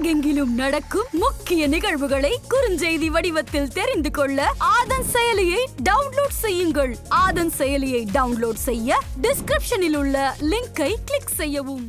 உலகெங்கிலும் நடக்கும் முக்கிய நிகழ்வுகளை குறுஞ்செய்தி வடிவத்தில் தெரிந்து கொள்ள ஆதன் செயலியை டவுன்லோட் செய்யுங்கள் ஆதன் செயலியை டவுன்லோட் செய்ய டிஸ்கிரிப்ஷனில் உள்ள லிங்கை கிளிக் செய்யவும்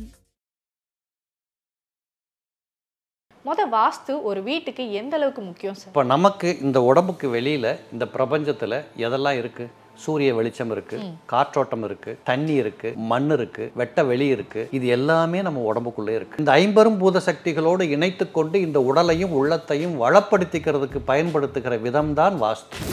மொத வாஸ்து ஒரு வீட்டுக்கு எந்த அளவுக்கு முக்கியம் சார் இப்போ நமக்கு இந்த உடம்புக்கு வெளியில் இந்த பிரபஞ்சத்தில் எதெல்லாம் இருக்குது சூரிய வெளிச்சம் இருக்கு காற்றோட்டம் இருக்கு தண்ணி இருக்கு மண் இருக்கு வெட்ட வெளி இருக்கு இது எல்லாமே நம்ம உடம்புக்குள்ளே இருக்கு இந்த ஐம்பெரும் பூத சக்திகளோடு இணைத்து கொண்டு இந்த உடலையும் உள்ளத்தையும் வளப்படுத்திக்கிறதுக்கு பயன்படுத்துகிற விதம்தான் வாஸ்து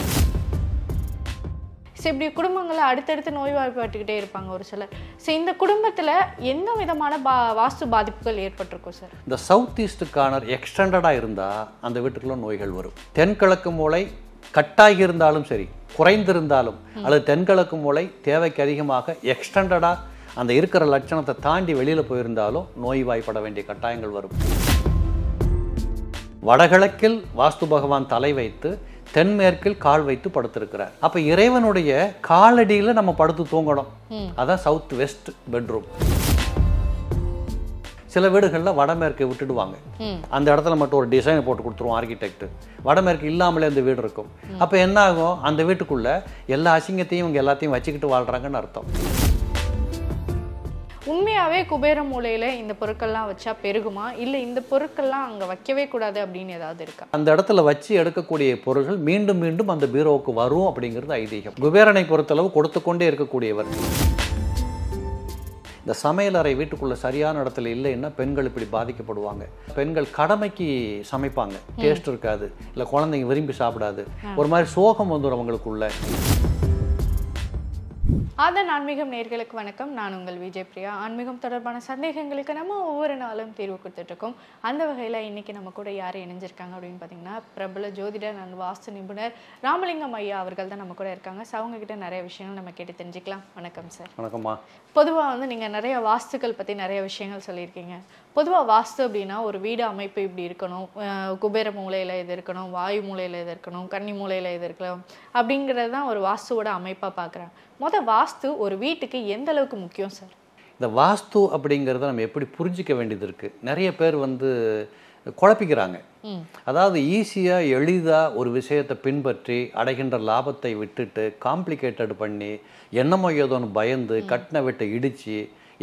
சரி இப்படி குடும்பங்களை அடுத்தடுத்து நோய்வாய்ப்பட்டுக்கிட்டே இருப்பாங்க ஒரு சிலர் சரி இந்த குடும்பத்தில் எந்த விதமான பா வாஸ்து பாதிப்புகள் ஏற்பட்டிருக்கும் சார் இந்த சவுத் ஈஸ்ட் கார்னர் எக்ஸ்டெண்டடாக இருந்தால் அந்த வீட்டுக்குள்ள நோய்கள் வரும் தென்கிழக்கு மூளை கட்டாகி இருந்தாலும் சரி குறைந்திருந்தாலும் அல்லது தென்கிழக்கு மூளை தேவைக்கு அதிகமாக எக்ஸ்டெண்டடாக அந்த இருக்கிற லட்சணத்தை தாண்டி வெளியில் போயிருந்தாலும் நோய்வாய்ப்பட வேண்டிய கட்டாயங்கள் வரும் வடகிழக்கில் வாஸ்து பகவான் தலை வைத்து தென்மேற்கில் கால் வைத்து படுத்திருக்கிறார் அப்போ இறைவனுடைய காலடியில் நம்ம படுத்து தூங்கணும் அதான் சவுத் வெஸ்ட் பெட்ரூம் சில வீடுகளில் வடமேற்கை விட்டுடுவாங்க அந்த இடத்துல மட்டும் ஒரு டிசைன் போட்டு கொடுத்துருவோம் ஆர்கிடெக்ட் வடமேற்கு இல்லாமலே அந்த வீடு இருக்கும் அப்போ என்ன ஆகும் அந்த வீட்டுக்குள்ள எல்லா அசிங்கத்தையும் இவங்க எல்லாத்தையும் வச்சுக்கிட்டு வாழ்கிறாங்கன்னு அர்த்தம் உண்மையாகவே குபேர மூலையில் இந்த பொருட்கள்லாம் வச்சா பெருகுமா இல்லை இந்த பொருட்கள்லாம் அங்கே வைக்கவே கூடாது அப்படின்னு ஏதாவது இருக்கா அந்த இடத்துல வச்சு எடுக்கக்கூடிய பொருள்கள் மீண்டும் மீண்டும் அந்த பீரோவுக்கு வரும் அப்படிங்கிறது ஐதீகம் குபேரனை பொறுத்தளவு கொடுத்து கொண்டே இருக்கக்கூடியவர்கள் இந்த சமையல் அறை வீட்டுக்குள்ள சரியான இடத்துல இல்லைன்னா பெண்கள் இப்படி பாதிக்கப்படுவாங்க பெண்கள் கடமைக்கு சமைப்பாங்க டேஸ்ட் இருக்காது இல்லை குழந்தைங்க விரும்பி சாப்பிடாது ஒரு மாதிரி சோகம் வந்துடும் அவங்களுக்குள்ள அதன் ஆன்மீகம் நேர்களுக்கு வணக்கம் நான் உங்கள் விஜய் பிரியா ஆன்மீகம் தொடர்பான சந்தேகங்களுக்கு நம்ம ஒவ்வொரு நாளும் தீர்வு கொடுத்துட்ருக்கோம் அந்த வகையில் இன்றைக்கி நம்ம கூட யார் இணைஞ்சிருக்காங்க அப்படின்னு பார்த்தீங்கன்னா பிரபல ஜோதிடர் அண்ட் வாஸ்து நிபுணர் ராமலிங்கம் ஐயா அவர்கள் தான் நம்ம கூட இருக்காங்க ஸோ அவங்கக்கிட்ட நிறைய விஷயங்கள் நம்ம கேட்டு தெரிஞ்சுக்கலாம் வணக்கம் சார் வணக்கம்மா பொதுவாக வந்து நீங்கள் நிறைய வாஸ்துக்கள் பற்றி நிறைய விஷயங்கள் சொல்லியிருக்கீங்க பொதுவாக வாஸ்து அப்படின்னா ஒரு வீடு அமைப்பு இப்படி இருக்கணும் குபேர மூலையில் இது இருக்கணும் வாயு மூலையில் இது இருக்கணும் கன்னி மூலையில் இது இருக்கணும் அப்படிங்கிறது தான் ஒரு வாஸ்துவோட அமைப்பாக பார்க்குறேன் மொதல் வாஸ்து ஒரு வீட்டுக்கு எந்த அளவுக்கு முக்கியம் சார் இந்த வாஸ்து அப்படிங்கிறத நம்ம எப்படி புரிஞ்சிக்க வேண்டியது இருக்குது நிறைய பேர் வந்து குழப்பிக்கிறாங்க அதாவது ஈஸியாக எளிதாக ஒரு விஷயத்தை பின்பற்றி அடைகின்ற லாபத்தை விட்டுட்டு காம்ப்ளிகேட்டட் பண்ணி என்னமோ ஏதோன்னு பயந்து கட்டின வெட்டை இடித்து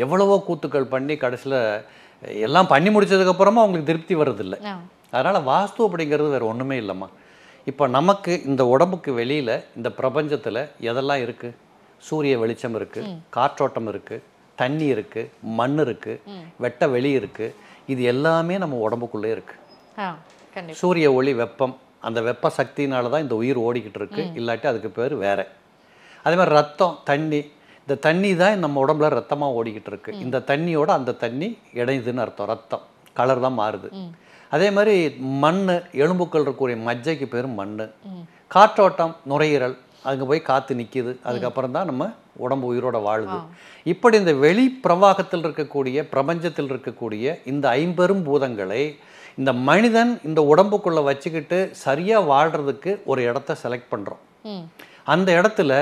எவ்வளவோ கூத்துக்கள் பண்ணி கடைசியில் எல்லாம் பண்ணி முடித்ததுக்கப்புறமா அவங்களுக்கு திருப்தி வர்றதில்லை அதனால் வாஸ்து அப்படிங்கிறது வேறு ஒன்றுமே இல்லைம்மா இப்போ நமக்கு இந்த உடம்புக்கு வெளியில் இந்த பிரபஞ்சத்தில் எதெல்லாம் இருக்குது சூரிய வெளிச்சம் இருக்குது காற்றோட்டம் இருக்குது தண்ணி இருக்குது மண் இருக்குது வெட்ட வெளி இருக்குது இது எல்லாமே நம்ம உடம்புக்குள்ளே இருக்குது சூரிய ஒளி வெப்பம் அந்த வெப்ப சக்தினால தான் இந்த உயிர் ஓடிக்கிட்டு இருக்கு இல்லாட்டி அதுக்கு பேர் வேற அதே மாதிரி ரத்தம் தண்ணி இந்த தண்ணி தான் நம்ம உடம்புல ரத்தமாக ஓடிக்கிட்டு இருக்கு இந்த தண்ணியோட அந்த தண்ணி இடையுதுன்னு அர்த்தம் ரத்தம் கலர் தான் மாறுது அதே மாதிரி மண் எலும்புக்கள் இருக்கக்கூடிய மஜ்ஜைக்கு பேரும் மண் காற்றோட்டம் நுரையீரல் அங்கே போய் காற்று நிற்கிது அதுக்கப்புறம் தான் நம்ம உடம்பு உயிரோட வாழுது இப்படி இந்த வெளி பிரவாகத்தில் இருக்கக்கூடிய பிரபஞ்சத்தில் இருக்கக்கூடிய இந்த ஐம்பெரும் பூதங்களை இந்த மனிதன் இந்த உடம்புக்குள்ளே வச்சுக்கிட்டு சரியாக வாழ்கிறதுக்கு ஒரு இடத்த செலக்ட் பண்ணுறோம் அந்த இடத்துல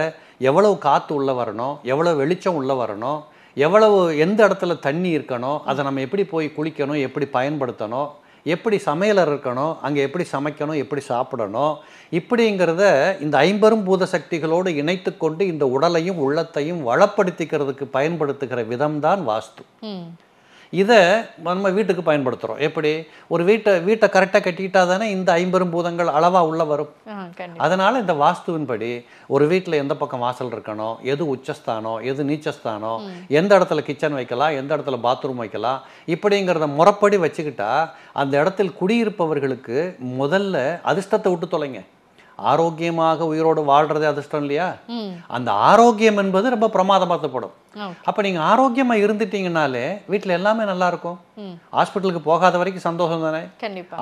எவ்வளவு காற்று உள்ளே வரணும் எவ்வளோ வெளிச்சம் உள்ளே வரணும் எவ்வளவு எந்த இடத்துல தண்ணி இருக்கணும் அதை நம்ம எப்படி போய் குளிக்கணும் எப்படி பயன்படுத்தணும் எப்படி சமையலர் இருக்கணும் அங்கே எப்படி சமைக்கணும் எப்படி சாப்பிடணும் இப்படிங்கிறத இந்த ஐம்பெரும் பூத சக்திகளோடு இணைத்து கொண்டு இந்த உடலையும் உள்ளத்தையும் வளப்படுத்திக்கிறதுக்கு பயன்படுத்துகிற விதம்தான் வாஸ்து இதை நம்ம வீட்டுக்கு பயன்படுத்துகிறோம் எப்படி ஒரு வீட்டை வீட்டை கரெக்டாக கட்டிக்கிட்டா தானே இந்த ஐம்பெரும் பூதங்கள் அளவாக உள்ளே வரும் அதனால் இந்த வாஸ்துவின்படி ஒரு வீட்டில் எந்த பக்கம் வாசல் இருக்கணும் எது உச்சஸ்தானம் எது நீச்சஸ்தானம் எந்த இடத்துல கிச்சன் வைக்கலாம் எந்த இடத்துல பாத்ரூம் வைக்கலாம் இப்படிங்கிறத முறப்படி வச்சுக்கிட்டா அந்த இடத்தில் குடியிருப்பவர்களுக்கு முதல்ல அதிர்ஷ்டத்தை விட்டு தொலைங்க ஆரோக்கியமாக உயிரோடு வாழ்றதே அதிர்ஷ்டம் இல்லையா அந்த ஆரோக்கியம் என்பது ரொம்ப பிரமாதமாக்கப்படும் அப்ப நீங்க ஆரோக்கியமா இருந்துட்டீங்கனாலே வீட்டுல எல்லாமே நல்லா இருக்கும் ஹாஸ்பிட்டலுக்கு போகாத வரைக்கும் சந்தோஷம் தானே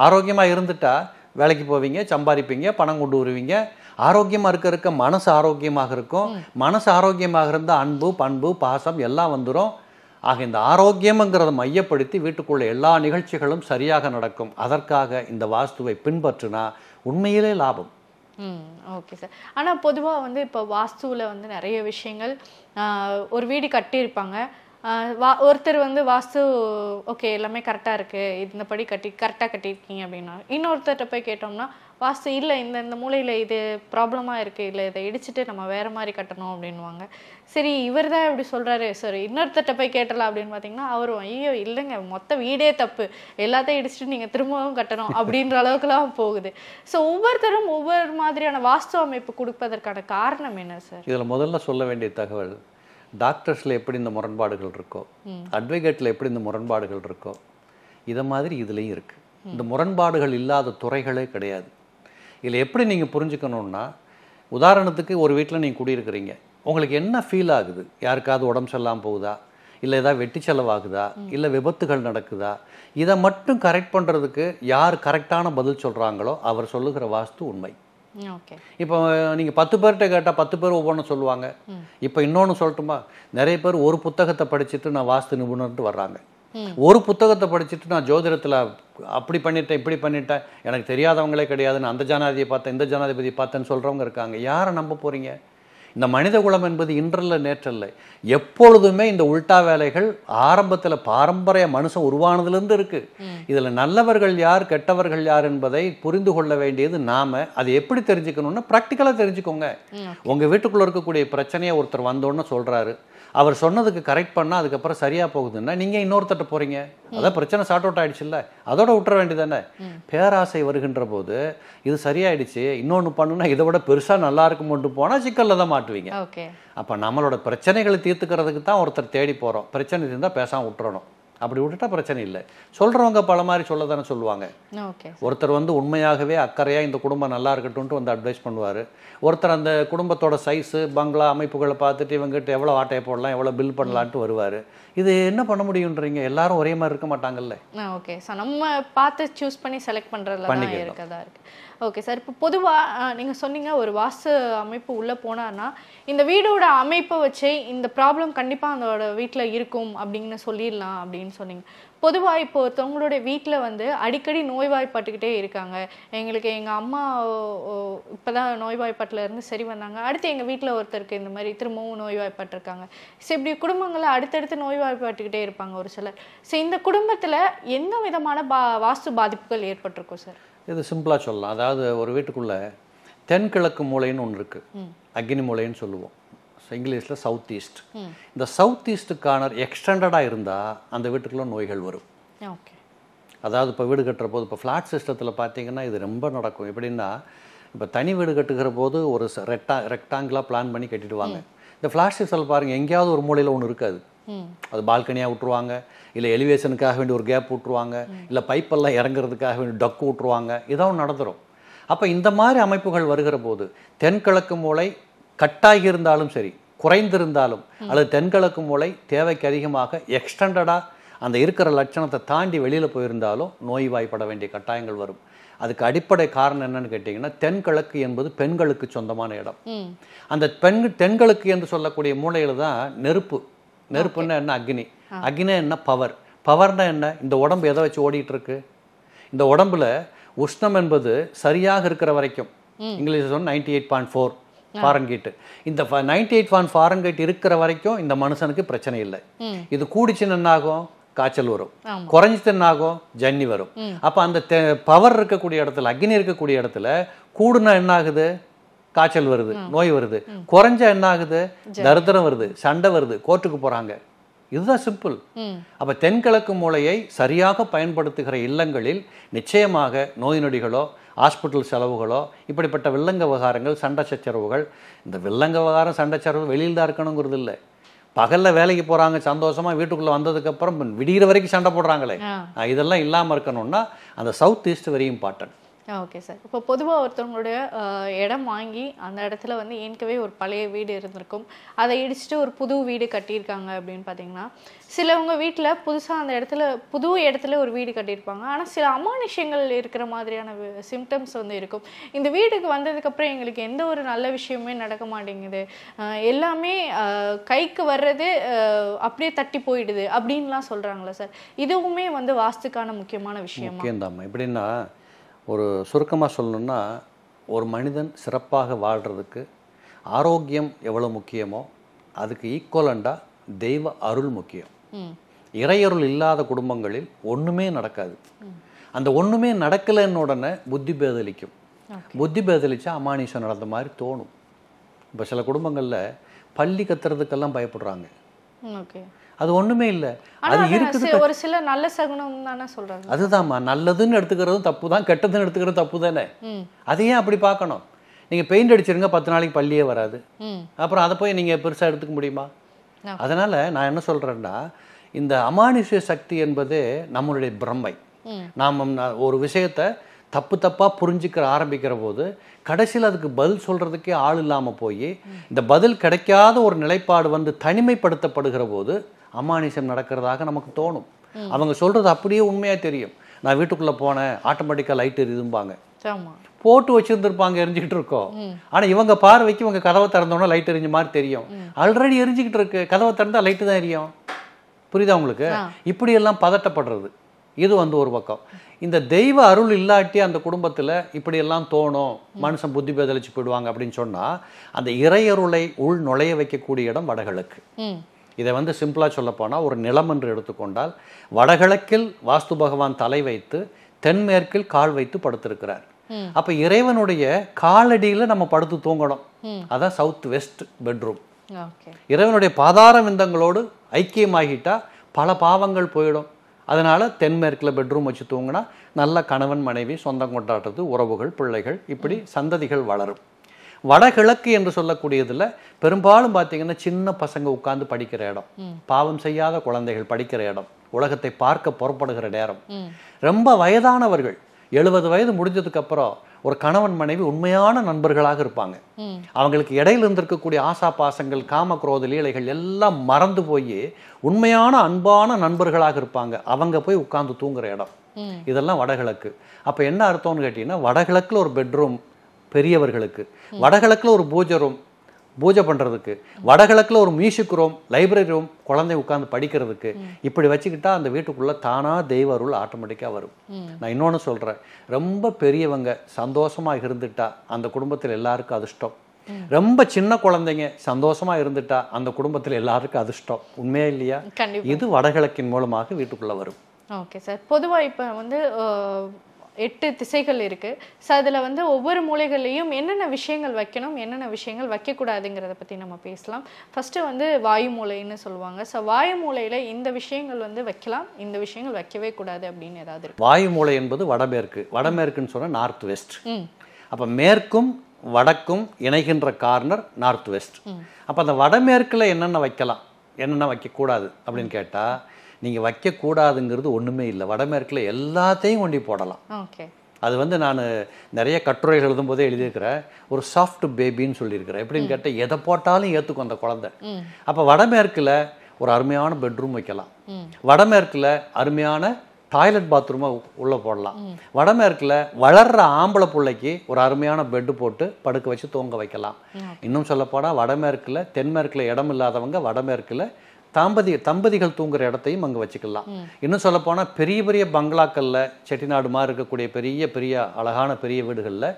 ஆரோக்கியமா இருந்துட்டா வேலைக்கு போவீங்க சம்பாதிப்பீங்க பணம் கொண்டு வருவீங்க ஆரோக்கியமா இருக்க இருக்க மனசு ஆரோக்கியமாக இருக்கும் மனசு ஆரோக்கியமாக இருந்த அன்பு பண்பு பாசம் எல்லாம் வந்துடும் ஆக இந்த ஆரோக்கியம்ங்கிறத மையப்படுத்தி வீட்டுக்குள்ள எல்லா நிகழ்ச்சிகளும் சரியாக நடக்கும் அதற்காக இந்த வாஸ்துவை பின்பற்றினா உண்மையிலே லாபம் ம் ஓகே சார் ஆனால் பொதுவாக வந்து இப்போ வாஸ்துவில் வந்து நிறைய விஷயங்கள் ஒரு வீடு கட்டியிருப்பாங்க வா ஒருத்தர் வந்து வாஸ்து ஓகே எல்லாமே கரெக்டாக இருக்குது இந்தபடி கட்டி கரெக்டாக கட்டியிருக்கீங்க அப்படின்னா இன்னொருத்தர்கிட்ட போய் கேட்டோம்னா வாஸ்து இல்லை இந்த இந்த மூலையில் இது ப்ராப்ளமாக இருக்குது இல்லை இதை இடிச்சிட்டு நம்ம வேறு மாதிரி கட்டணும் அப்படின்வாங்க சரி இவர் தான் இப்படி சொல்கிறாரு சரி இன்னொருத்தர்கிட்ட போய் கேட்டலாம் அப்படின்னு பார்த்தீங்கன்னா அவரும் ஐயோ இல்லைங்க மொத்த வீடே தப்பு எல்லாத்தையும் இடிச்சிட்டு நீங்கள் திரும்பவும் கட்டணும் அப்படின்ற அளவுக்குலாம் போகுது ஸோ ஒவ்வொருத்தரும் ஒவ்வொரு மாதிரியான வாஸ்து அமைப்பு கொடுப்பதற்கான காரணம் என்ன சார் இதில் முதல்ல சொல்ல வேண்டிய தகவல் டாக்டர்ஸில் எப்படி இந்த முரண்பாடுகள் இருக்கோ அட்வொகேட்டில் எப்படி இந்த முரண்பாடுகள் இருக்கோ இதை மாதிரி இதுலேயும் இருக்குது இந்த முரண்பாடுகள் இல்லாத துறைகளே கிடையாது இதில் எப்படி நீங்கள் புரிஞ்சுக்கணுன்னா உதாரணத்துக்கு ஒரு வீட்டில் நீங்கள் குடியிருக்கிறீங்க உங்களுக்கு என்ன ஃபீல் ஆகுது யாருக்காவது உடம்பு சரியில்லாமல் போகுதா இல்லை ஏதாவது வெட்டி செலவாகுதா இல்லை விபத்துகள் நடக்குதா இதை மட்டும் கரெக்ட் பண்ணுறதுக்கு யார் கரெக்டான பதில் சொல்கிறாங்களோ அவர் சொல்லுகிற வாஸ்து உண்மை இப்போ நீங்கள் பத்து பேர்கிட்ட கேட்டால் பத்து பேர் ஒவ்வொன்று சொல்லுவாங்க இப்போ இன்னொன்று சொல்லட்டுமா நிறைய பேர் ஒரு புத்தகத்தை படிச்சுட்டு நான் வாஸ்து நிபுணர்ட்டு வர்றாங்க ஒரு புத்தகத்தை படிச்சுட்டு நான் ஜோதிடத்தில் அப்படி பண்ணிட்டேன் இப்படி பண்ணிட்டேன் எனக்கு தெரியாதவங்களே கிடையாதுன்னு அந்த ஜனாதிபதியை பார்த்தேன் இந்த ஜனாதிபதி பார்த்தேன்னு சொல்கிறவங்க இருக்காங்க யாரை நம்ப போகிறீங்க இந்த மனித குலம் என்பது இன்றல்ல நேற்றல்ல எப்பொழுதுமே இந்த உள்டா வேலைகள் ஆரம்பத்தில் பாரம்பரிய மனுஷன் உருவானதுலேருந்து இருக்குது இதில் நல்லவர்கள் யார் கெட்டவர்கள் யார் என்பதை புரிந்து கொள்ள வேண்டியது நாம் அதை எப்படி தெரிஞ்சுக்கணும்னா ப்ராக்டிக்கலாக தெரிஞ்சுக்கோங்க உங்கள் வீட்டுக்குள்ளே இருக்கக்கூடிய பிரச்சனையை ஒருத்தர் வந்தோன்னு சொல்கிறாரு அவர் சொன்னதுக்கு கரெக்ட் பண்ணால் அதுக்கப்புறம் சரியாக போகுதுன்னா நீங்கள் இன்னொருத்தட்ட போகிறீங்க அதான் பிரச்சனை சார்ட் அவுட் ஆயிடுச்சுல்ல அதோட விட்டுற வேண்டியதானே பேராசை வருகின்ற போது இது சரியாயிடுச்சு இன்னொன்று பண்ணுனா இதை விட பெருசாக நல்லா இருக்கும்ட்டு போனால் சிக்கலில் தான் மாட்டுவீங்க அப்போ நம்மளோட பிரச்சனைகளை தீர்த்துக்கிறதுக்கு தான் ஒருத்தர் தேடி போகிறோம் பிரச்சனை இருந்தால் பேசாமல் விட்டுறணும் அப்படி விட்டுட்டா பிரச்சனை இல்லை சொல்கிறவங்க பல மாதிரி சொல்ல தானே சொல்லுவாங்க ஒருத்தர் வந்து உண்மையாகவே அக்கறையாக இந்த குடும்பம் நல்லா இருக்கட்டும் வந்து அட்வைஸ் பண்ணுவார் ஒருத்தர் அந்த குடும்பத்தோட சைஸு பங்களா அமைப்புகளை பார்த்துட்டு இவங்ககிட்ட எவ்வளோ ஆட்டையை போடலாம் எவ்வளோ பில் பண்ணலான்ட்டு வருவார் இது என்ன பண்ண முடியுன்றீங்க எல்லாரும் ஒரே மாதிரி இருக்க மாட்டாங்கல்ல ஓகே சார் நம்ம பார்த்து சூஸ் பண்ணி செலக்ட் பண்ணுறதுல தான் இருக்கதா இருக்கு ஓகே சார் இப்போ பொதுவாக நீங்கள் சொன்னீங்க ஒரு வாஸ்து அமைப்பு உள்ளே போனார்னா இந்த வீடோட அமைப்பை வச்சே இந்த ப்ராப்ளம் கண்டிப்பாக அதோட வீட்டில் இருக்கும் அப்படின்னு சொல்லிடலாம் அப்படின்னு சொன்னீங்க பொதுவாக இப்போ ஒருத்தவங்களுடைய வீட்டில் வந்து அடிக்கடி நோய்வாய்ப்பட்டுக்கிட்டே இருக்காங்க எங்களுக்கு எங்கள் அம்மா இப்போ தான் நோய்வாய்ப்பாட்டிலேருந்து சரி வந்தாங்க அடுத்து எங்கள் வீட்டில் ஒருத்தருக்கு இந்த மாதிரி திரும்பவும் நோய்வாய்ப்பட்டிருக்காங்க ஸோ இப்படி குடும்பங்களில் அடுத்தடுத்து நோய்வாய்ப்பட்டுக்கிட்டே இருப்பாங்க ஒரு சிலர் ஸோ இந்த குடும்பத்தில் எந்த விதமான பா வாஸ்து பாதிப்புகள் ஏற்பட்டிருக்கும் சார் இது சிம்பிளாக சொல்லலாம் அதாவது ஒரு வீட்டுக்குள்ளே தென்கிழக்கு மூலைன்னு ஒன்று இருக்குது அக்னி மூலைன்னு சொல்லுவோம் இங்கிலீஷில் சவுத் ஈஸ்ட் இந்த சவுத் ஈஸ்ட்டுக்கான எக்ஸ்டெண்டடாக இருந்தால் அந்த வீட்டுக்குள்ளே நோய்கள் வரும் ஓகே அதாவது இப்போ வீடு கட்டுற போது இப்போ ஃப்ளாட் சிஸ்டத்தில் பார்த்தீங்கன்னா இது ரொம்ப நடக்கும் எப்படின்னா இப்போ தனி வீடு கட்டுகிற போது ஒரு ரெக்டா ரெக்டாங்கிளாக பிளான் பண்ணி கட்டிடுவாங்க இந்த ஃப்ளாட் சிஸ்டத்தில் பாருங்கள் எங்கேயாவது ஒரு மூலையில் ஒன்று இருக்காது அது பால்கனியாக விட்டுருவாங்க இல்லை எலிவேஷனுக்காக வேண்டி ஒரு கேப் விட்டுருவாங்க இல்லை பைப்பெல்லாம் இறங்குறதுக்காக வேண்டி டக்கு விட்டுருவாங்க இதாகவும் நடந்துடும் அப்போ இந்த மாதிரி அமைப்புகள் வருகிற போது தென்கிழக்கு மூளை கட்டாகி இருந்தாலும் சரி குறைந்திருந்தாலும் அல்லது தென்கிழக்கு மூளை தேவைக்கு அதிகமாக எக்ஸ்டெண்டடாக அந்த இருக்கிற லட்சணத்தை தாண்டி வெளியில் போயிருந்தாலும் நோய்வாய்ப்பட வேண்டிய கட்டாயங்கள் வரும் அதுக்கு அடிப்படை காரணம் என்னன்னு கேட்டிங்கன்னா தென்கிழக்கு என்பது பெண்களுக்கு சொந்தமான இடம் அந்த பெண் தென்கிழக்கு என்று சொல்லக்கூடிய மூளையில் தான் நெருப்பு நெருப்புன்னா என்ன அக்னி அக்னி என்ன பவர் பவர்னா என்ன இந்த உடம்பு எதை வச்சு ஓடிட்டு இருக்கு இந்த உடம்புல உஷ்ணம் என்பது சரியாக இருக்கிற வரைக்கும் இங்கிலீஷ் சொன்ன ninety eight point four Fahrenheit இந்த நைன்டி எயிட் ஃபான் ஃபாரன்கீட் இருக்கிற வரைக்கும் இந்த மனுஷனுக்கு பிரச்சனை இல்லை இது கூடிச்சுன்னு என்னாகும் காய்ச்சல் வரும் குறைஞ்சிட்டு என்னாகும் ஜன்னி வரும் அப்போ அந்த பவர் இருக்கக்கூடிய இடத்துல அக்னி இருக்கக்கூடிய இடத்துல கூடுனா என்ன ஆகுது காய்ச்சல் வருது நோய் வருது குறைஞ்சா என்ன ஆகுது தரித்திரம் வருது சண்டை வருது கோர்ட்டுக்கு போகிறாங்க இதுதான் சிம்பிள் அப்போ தென்கிழக்கு மூளையை சரியாக பயன்படுத்துகிற இல்லங்களில் நிச்சயமாக நோய் நொடிகளோ ஹாஸ்பிட்டல் செலவுகளோ இப்படிப்பட்ட வில்லங்க விவகாரங்கள் சண்டை சச்சரவுகள் இந்த வில்லங்க விவகாரம் சண்டை சச்சரவு வெளியில் தான் இருக்கணுங்கிறது இல்லை பகலில் வேலைக்கு போகிறாங்க சந்தோஷமாக வீட்டுக்குள்ளே வந்ததுக்கப்புறம் விடிகிற வரைக்கும் சண்டை போடுறாங்களே இதெல்லாம் இல்லாமல் இருக்கணும்னா அந்த south east very important okay sir இப்போ பொதுவாக ஒருத்தவங்களுடைய இடம் வாங்கி அந்த இடத்துல வந்து ஏற்கவே ஒரு பழைய வீடு இருந்திருக்கும் அதை இடிச்சுட்டு ஒரு புது வீடு கட்டியிருக்காங்க அப்படின்னு பார்த்தீங்கன்னா சிலவங்க வீட்டில் புதுசாக அந்த இடத்துல புது இடத்துல ஒரு வீடு கட்டியிருப்பாங்க ஆனால் சில அமானுஷங்கள் இருக்கிற மாதிரியான சிம்டம்ஸ் வந்து இருக்கும் இந்த வீடுக்கு வந்ததுக்கப்புறம் எங்களுக்கு எந்த ஒரு நல்ல விஷயமே நடக்க மாட்டேங்குது எல்லாமே கைக்கு வர்றது அப்படியே தட்டி போயிடுது அப்படின்லாம் சொல்கிறாங்களா சார் இதுவுமே வந்து வாஸ்துக்கான முக்கியமான விஷயம் எப்படின்னா ஒரு சுருக்கமாக சொல்லணுன்னா ஒரு மனிதன் சிறப்பாக வாழ்கிறதுக்கு ஆரோக்கியம் எவ்வளோ முக்கியமோ அதுக்கு ஈக்குவலண்டாக தெய்வ அருள் முக்கியம் இறையருள் இல்லாத குடும்பங்களில் ஒன்றுமே நடக்காது அந்த ஒன்றுமே நடக்கலைன்னு உடனே புத்தி பேதலிக்கும் புத்தி பேதலிச்சா அமானிஷம் நடந்த மாதிரி தோணும் இப்போ சில குடும்பங்களில் பள்ளி கத்துறதுக்கெல்லாம் பயப்படுறாங்க ஓகே அது ஒண்ணுமே இல்ல அது இருக்குது ஒரு சில நல்ல சகுனம் தானே சொல்றாங்க அதுதான்மா நல்லதுன்னு எடுத்துக்கிறது தப்பு தான் கெட்டதுன்னு எடுத்துக்கிறது தப்பு தானே அதை ஏன் அப்படி பார்க்கணும் நீங்க பெயிண்ட் அடிச்சிருங்க பத்து நாளைக்கு பள்ளியே வராது அப்புறம் அதை போய் நீங்க பெருசா எடுத்துக்க முடியுமா அதனால நான் என்ன சொல்றேன்னா இந்த அமானுஷ்ய சக்தி என்பது நம்மளுடைய பிரம்மை நாம ஒரு விஷயத்தை தப்பு தப்பாக புரிஞ்சுக்கிற ஆரம்பிக்கிற போது கடைசியில் அதுக்கு பதில் சொல்கிறதுக்கே ஆள் இல்லாமல் போய் இந்த பதில் கிடைக்காத ஒரு நிலைப்பாடு வந்து தனிமைப்படுத்தப்படுகிற போது அமானிசம் நடக்கிறதாக நமக்கு தோணும் அவங்க சொல்கிறது அப்படியே உண்மையாக தெரியும் நான் வீட்டுக்குள்ளே போனேன் ஆட்டோமேட்டிக்காக லைட் எரியுதும்பாங்க போட்டு வச்சுருந்துருப்பாங்க எரிஞ்சிக்கிட்டு இருக்கோம் ஆனால் இவங்க பார்வைக்கு இவங்க கதவை திறந்தோன்னா லைட் எரிஞ்ச மாதிரி தெரியும் ஆல்ரெடி எரிஞ்சிக்கிட்டு இருக்கு கதவை திறந்தால் லைட்டு தான் எரியும் புரியுதா உங்களுக்கு இப்படியெல்லாம் பதட்டப்படுறது இது வந்து ஒரு பக்கம் இந்த தெய்வ அருள் இல்லாட்டி அந்த குடும்பத்தில் இப்படியெல்லாம் தோணும் மனுஷன் புத்தி பேதளிச்சு போயிடுவாங்க அப்படின்னு சொன்னால் அந்த இறையருளை உள் நுழைய வைக்கக்கூடிய இடம் வடகிழக்கு இதை வந்து சிம்பிளாக சொல்லப்போனால் ஒரு நிலம் என்று எடுத்துக்கொண்டால் வடகிழக்கில் வாஸ்து பகவான் தலை வைத்து தென்மேற்கில் கால் வைத்து படுத்திருக்கிறார் அப்ப இறைவனுடைய காலடியில் நம்ம படுத்து தூங்கணும் அதான் சவுத் வெஸ்ட் பெட்ரூம் இறைவனுடைய பாதார விந்தங்களோடு ஐக்கியமாகிட்டா பல பாவங்கள் போயிடும் அதனால் தென்மேற்கில் பெட்ரூம் வச்சு தூங்கினா நல்ல கணவன் மனைவி சொந்தம் கொண்டாடுறது உறவுகள் பிள்ளைகள் இப்படி சந்ததிகள் வளரும் வடகிழக்கு என்று சொல்லக்கூடியதில் பெரும்பாலும் பார்த்தீங்கன்னா சின்ன பசங்க உட்கார்ந்து படிக்கிற இடம் பாவம் செய்யாத குழந்தைகள் படிக்கிற இடம் உலகத்தை பார்க்க புறப்படுகிற நேரம் ரொம்ப வயதானவர்கள் எழுபது வயது முடிஞ்சதுக்கு அப்புறம் ஒரு கணவன் மனைவி உண்மையான நண்பர்களாக இருப்பாங்க அவங்களுக்கு இடையில இருந்திருக்கக்கூடிய ஆசா பாசங்கள் காம குரோத லீலைகள் எல்லாம் மறந்து போய் உண்மையான அன்பான நண்பர்களாக இருப்பாங்க அவங்க போய் உட்கார்ந்து தூங்குற இடம் இதெல்லாம் வடகிழக்கு அப்ப என்ன அர்த்தம்னு கேட்டீங்கன்னா வடகிழக்குல ஒரு பெட்ரூம் பெரியவர்களுக்கு வடகிழக்குல ஒரு பூஜை ரூம் பூஜை பண்ணுறதுக்கு வடகிழக்கில் ஒரு மியூசிக் ரூம் லைப்ரரி ரூம் குழந்தை உட்காந்து படிக்கிறதுக்கு இப்படி வச்சுக்கிட்டா அந்த வீட்டுக்குள்ளே தானாக தெய்வ அருள் ஆட்டோமேட்டிக்காக வரும் நான் இன்னொன்று சொல்கிறேன் ரொம்ப பெரியவங்க சந்தோஷமாக இருந்துட்டா அந்த குடும்பத்தில் எல்லாருக்கும் அதிர்ஷ்டம் ரொம்ப சின்ன குழந்தைங்க சந்தோஷமா இருந்துட்டா அந்த குடும்பத்தில் எல்லாருக்கும் அதிர்ஷ்டம் உண்மையா இல்லையா இது வடகிழக்கின் மூலமாக வீட்டுக்குள்ள வரும் ஓகே சார் பொதுவாக இப்போ வந்து எட்டு திசைகள் இருக்குது ஸோ அதில் வந்து ஒவ்வொரு மூலைகள்லேயும் என்னென்ன விஷயங்கள் வைக்கணும் என்னென்ன விஷயங்கள் வைக்கக்கூடாதுங்கிறத பற்றி நம்ம பேசலாம் ஃபஸ்ட்டு வந்து வாயு மூலைன்னு சொல்லுவாங்க ஸோ வாயு மூலையில் இந்த விஷயங்கள் வந்து வைக்கலாம் இந்த விஷயங்கள் வைக்கவே கூடாது அப்படின்னு ஏதாவது இருக்கு வாயு மூலை என்பது வடமேற்கு வடமேற்குன்னு சொன்னால் நார்த் வெஸ்ட் அப்போ மேற்கும் வடக்கும் இணைகின்ற கார்னர் நார்த் வெஸ்ட் அப்போ அந்த வடமேற்கில் என்னென்ன வைக்கலாம் என்னென்ன வைக்கக்கூடாது அப்படின்னு கேட்டால் நீங்கள் வைக்கக்கூடாதுங்கிறது ஒன்றுமே இல்லை வடமேற்கில் எல்லாத்தையும் கொண்டு போடலாம் அது வந்து நான் நிறைய கட்டுரைகள் எழுதும் போதே எழுதியிருக்கிறேன் ஒரு சாஃப்ட் பேபின்னு சொல்லியிருக்கிறேன் எப்படின்னு கேட்டால் எதை போட்டாலும் ஏற்றுக்கும் அந்த குழந்தை அப்போ வடமேற்கில் ஒரு அருமையான பெட்ரூம் வைக்கலாம் வடமேற்கில் அருமையான டாய்லெட் பாத்ரூமை உள்ளே போடலாம் வடமேற்கில் வளர்ற ஆம்பளை பிள்ளைக்கு ஒரு அருமையான பெட்டு போட்டு படுக்க வச்சு தூங்க வைக்கலாம் இன்னும் சொல்லப்போனால் வடமேற்கில் தென்மேற்கில் இடம் இல்லாதவங்க வடமேற்கில் தாம்பதி தம்பதிகள் தூங்குற இடத்தையும் அங்கே வச்சுக்கலாம் இன்னும் சொல்லப்போனால் பெரிய பெரிய பங்களாக்களில் செட்டிநாடு மாதிரி இருக்கக்கூடிய பெரிய பெரிய அழகான பெரிய வீடுகளில்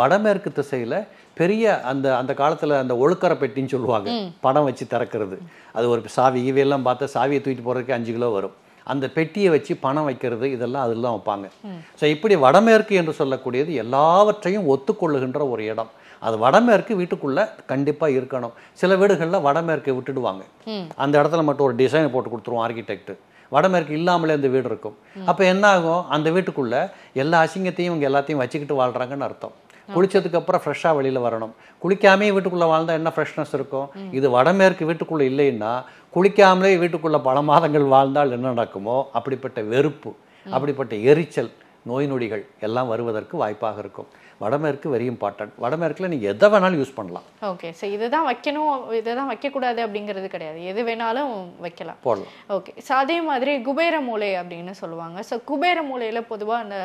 வடமேற்கு திசையில் பெரிய அந்த அந்த காலத்தில் அந்த ஒழுக்கரை பெட்டின்னு சொல்லுவாங்க படம் வச்சு திறக்கிறது அது ஒரு சாவி இவையெல்லாம் பார்த்தா சாவியை தூக்கிட்டு போகிறதுக்கு அஞ்சு கிலோ வரும் அந்த பெட்டியை வச்சு பணம் வைக்கிறது இதெல்லாம் அதெல்லாம் வைப்பாங்க ஸோ இப்படி வடமேற்கு என்று சொல்லக்கூடியது எல்லாவற்றையும் ஒத்துக்கொள்ளுகின்ற ஒரு இடம் அது வடமேற்கு வீட்டுக்குள்ளே கண்டிப்பாக இருக்கணும் சில வீடுகளில் வடமேற்கை விட்டுடுவாங்க அந்த இடத்துல மட்டும் ஒரு டிசைன் போட்டு கொடுத்துருவோம் ஆர்கிடெக்ட் வடமேற்கு இல்லாமலே அந்த வீடு இருக்கும் அப்போ என்ன ஆகும் அந்த வீட்டுக்குள்ள எல்லா அசிங்கத்தையும் இவங்க எல்லாத்தையும் வச்சுக்கிட்டு வாழ்றாங்கன்னு அர்த்தம் குளிச்சதுக்கு அப்புறம் ஃப்ரெஷ்ஷாக வெளியில் வரணும் குளிக்காமே வீட்டுக்குள்ளே வாழ்ந்தால் என்ன ஃப்ரெஷ்னஸ் இருக்கும் இது வடமேற்கு வீட்டுக்குள்ளே இல்லைன்னா குளிக்காமலே வீட்டுக்குள்ளே பல மாதங்கள் வாழ்ந்தால் என்ன நடக்குமோ அப்படிப்பட்ட வெறுப்பு அப்படிப்பட்ட எரிச்சல் நோய் நொடிகள் எல்லாம் வருவதற்கு வாய்ப்பாக இருக்கும் வடமேற்கு வெரி இம்பார்ட்டன்ட் வடமேற்கில் நீங்கள் எதை வேணாலும் யூஸ் பண்ணலாம் ஓகே ஸோ இதுதான் வைக்கணும் இதுதான் வைக்கக்கூடாது அப்படிங்கிறது கிடையாது எது வேணாலும் வைக்கலாம் போடலாம் ஓகே ஸோ அதே மாதிரி குபேர மூலை அப்படின்னு சொல்லுவாங்க ஸோ குபேர மூலையில் பொதுவாக அந்த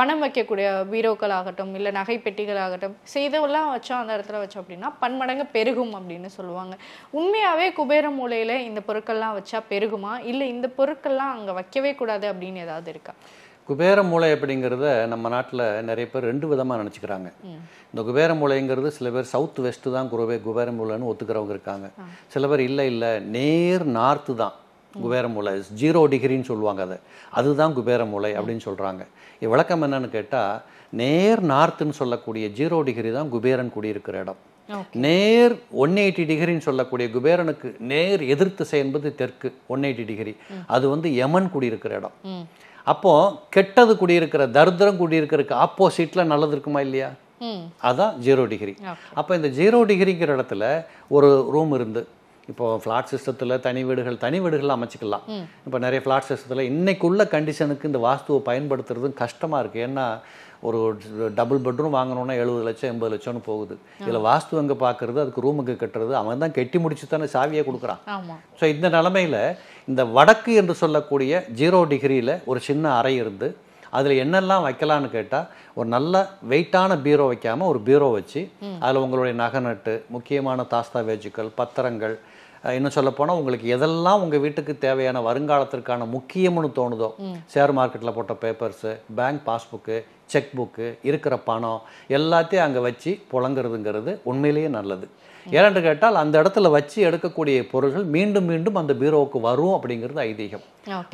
பணம் வைக்கக்கூடிய பீரோக்கள் ஆகட்டும் இல்லை நகை பெட்டிகள் ஆகட்டும் ஸோ இதெல்லாம் வச்சோம் அந்த இடத்துல வச்சோம் அப்படின்னா பன்மடங்கு பெருகும் அப்படின்னு சொல்லுவாங்க உண்மையாகவே குபேர மூலையில் இந்த பொருட்கள்லாம் வச்சா பெருகுமா இல்லை இந்த பொருட்கள்லாம் அங்கே வைக்கவே கூடாது அப்படின்னு ஏதாவது இருக்கா குபேர மூளை அப்படிங்கிறத நம்ம நாட்டில் நிறைய பேர் ரெண்டு விதமாக நினச்சிக்கிறாங்க இந்த குபேர மூளைங்கிறது சில பேர் சவுத் வெஸ்ட்டு தான் குருவே குபேர மூளைன்னு ஒத்துக்கிறவங்க இருக்காங்க சில பேர் இல்லை இல்லை நேர் நார்த்து தான் குபேர மூளை ஜீரோ டிகிரின்னு சொல்லுவாங்க அதை அதுதான் குபேர மூளை அப்படின்னு சொல்கிறாங்க விளக்கம் என்னன்னு கேட்டால் நேர் நார்த்துன்னு சொல்லக்கூடிய ஜீரோ டிகிரி தான் குபேரன் கூடியிருக்கிற இடம் நேர் ஒன் எயிட்டி டிகிரின்னு சொல்லக்கூடிய குபேரனுக்கு நேர் எதிர்த்து என்பது தெற்கு ஒன் எயிட்டி டிகிரி அது வந்து யமன் கூடியிருக்கிற இடம் அப்போது கெட்டது குடியிருக்கிற தரித்திரம் குடியிருக்கிறதுக்கு ஆப்போசிட்டில் நல்லது இருக்குமா இல்லையா அதுதான் ஜீரோ டிகிரி அப்போ இந்த ஜீரோ டிகிரிங்கிற இடத்துல ஒரு ரூம் இருந்து இப்போ ஃப்ளாட் சிஸ்டத்தில் தனி வீடுகள் தனி வீடுகள் அமைச்சிக்கலாம் இப்போ நிறைய ஃப்ளாட் சிஸ்டத்தில் இன்னைக்குள்ள கண்டிஷனுக்கு இந்த வாஸ்துவை பயன்படுத்துறதும் கஷ்டமாக இருக்குது ஏன்னா ஒரு டபுள் பெட்ரூம் வாங்கணுன்னா எழுபது லட்சம் எண்பது லட்சம்னு போகுது இதில் வாஸ்து அங்கே பார்க்குறது அதுக்கு ரூமுக்கு கட்டுறது அவன் தான் கெட்டி முடிச்சு தானே சாவியை கொடுக்குறான் ஸோ இந்த நிலமையில் இந்த வடக்கு என்று சொல்லக்கூடிய ஜீரோ டிகிரியில் ஒரு சின்ன அறை இருந்து அதில் என்னெல்லாம் வைக்கலான்னு கேட்டால் ஒரு நல்ல வெயிட்டான பீரோ வைக்காமல் ஒரு பீரோ வச்சு அதில் உங்களுடைய நகை நட்டு முக்கியமான தாஸ்தாவேஜுக்கள் பத்திரங்கள் இன்னும் சொல்லப்போனால் உங்களுக்கு எதெல்லாம் உங்கள் வீட்டுக்கு தேவையான வருங்காலத்திற்கான முக்கியம்னு தோணுதோ ஷேர் மார்க்கெட்டில் போட்ட papers bank passbook cheque book இருக்கிற பணம் எல்லாத்தையும் அங்கே வச்சு புழங்குறதுங்கிறது உண்மையிலேயே நல்லது ஏனென்று கேட்டால் அந்த இடத்துல வச்சு எடுக்கக்கூடிய பொருள்கள் மீண்டும் மீண்டும் அந்த பீரோவுக்கு வரும் அப்படிங்கிறது ஐதீகம்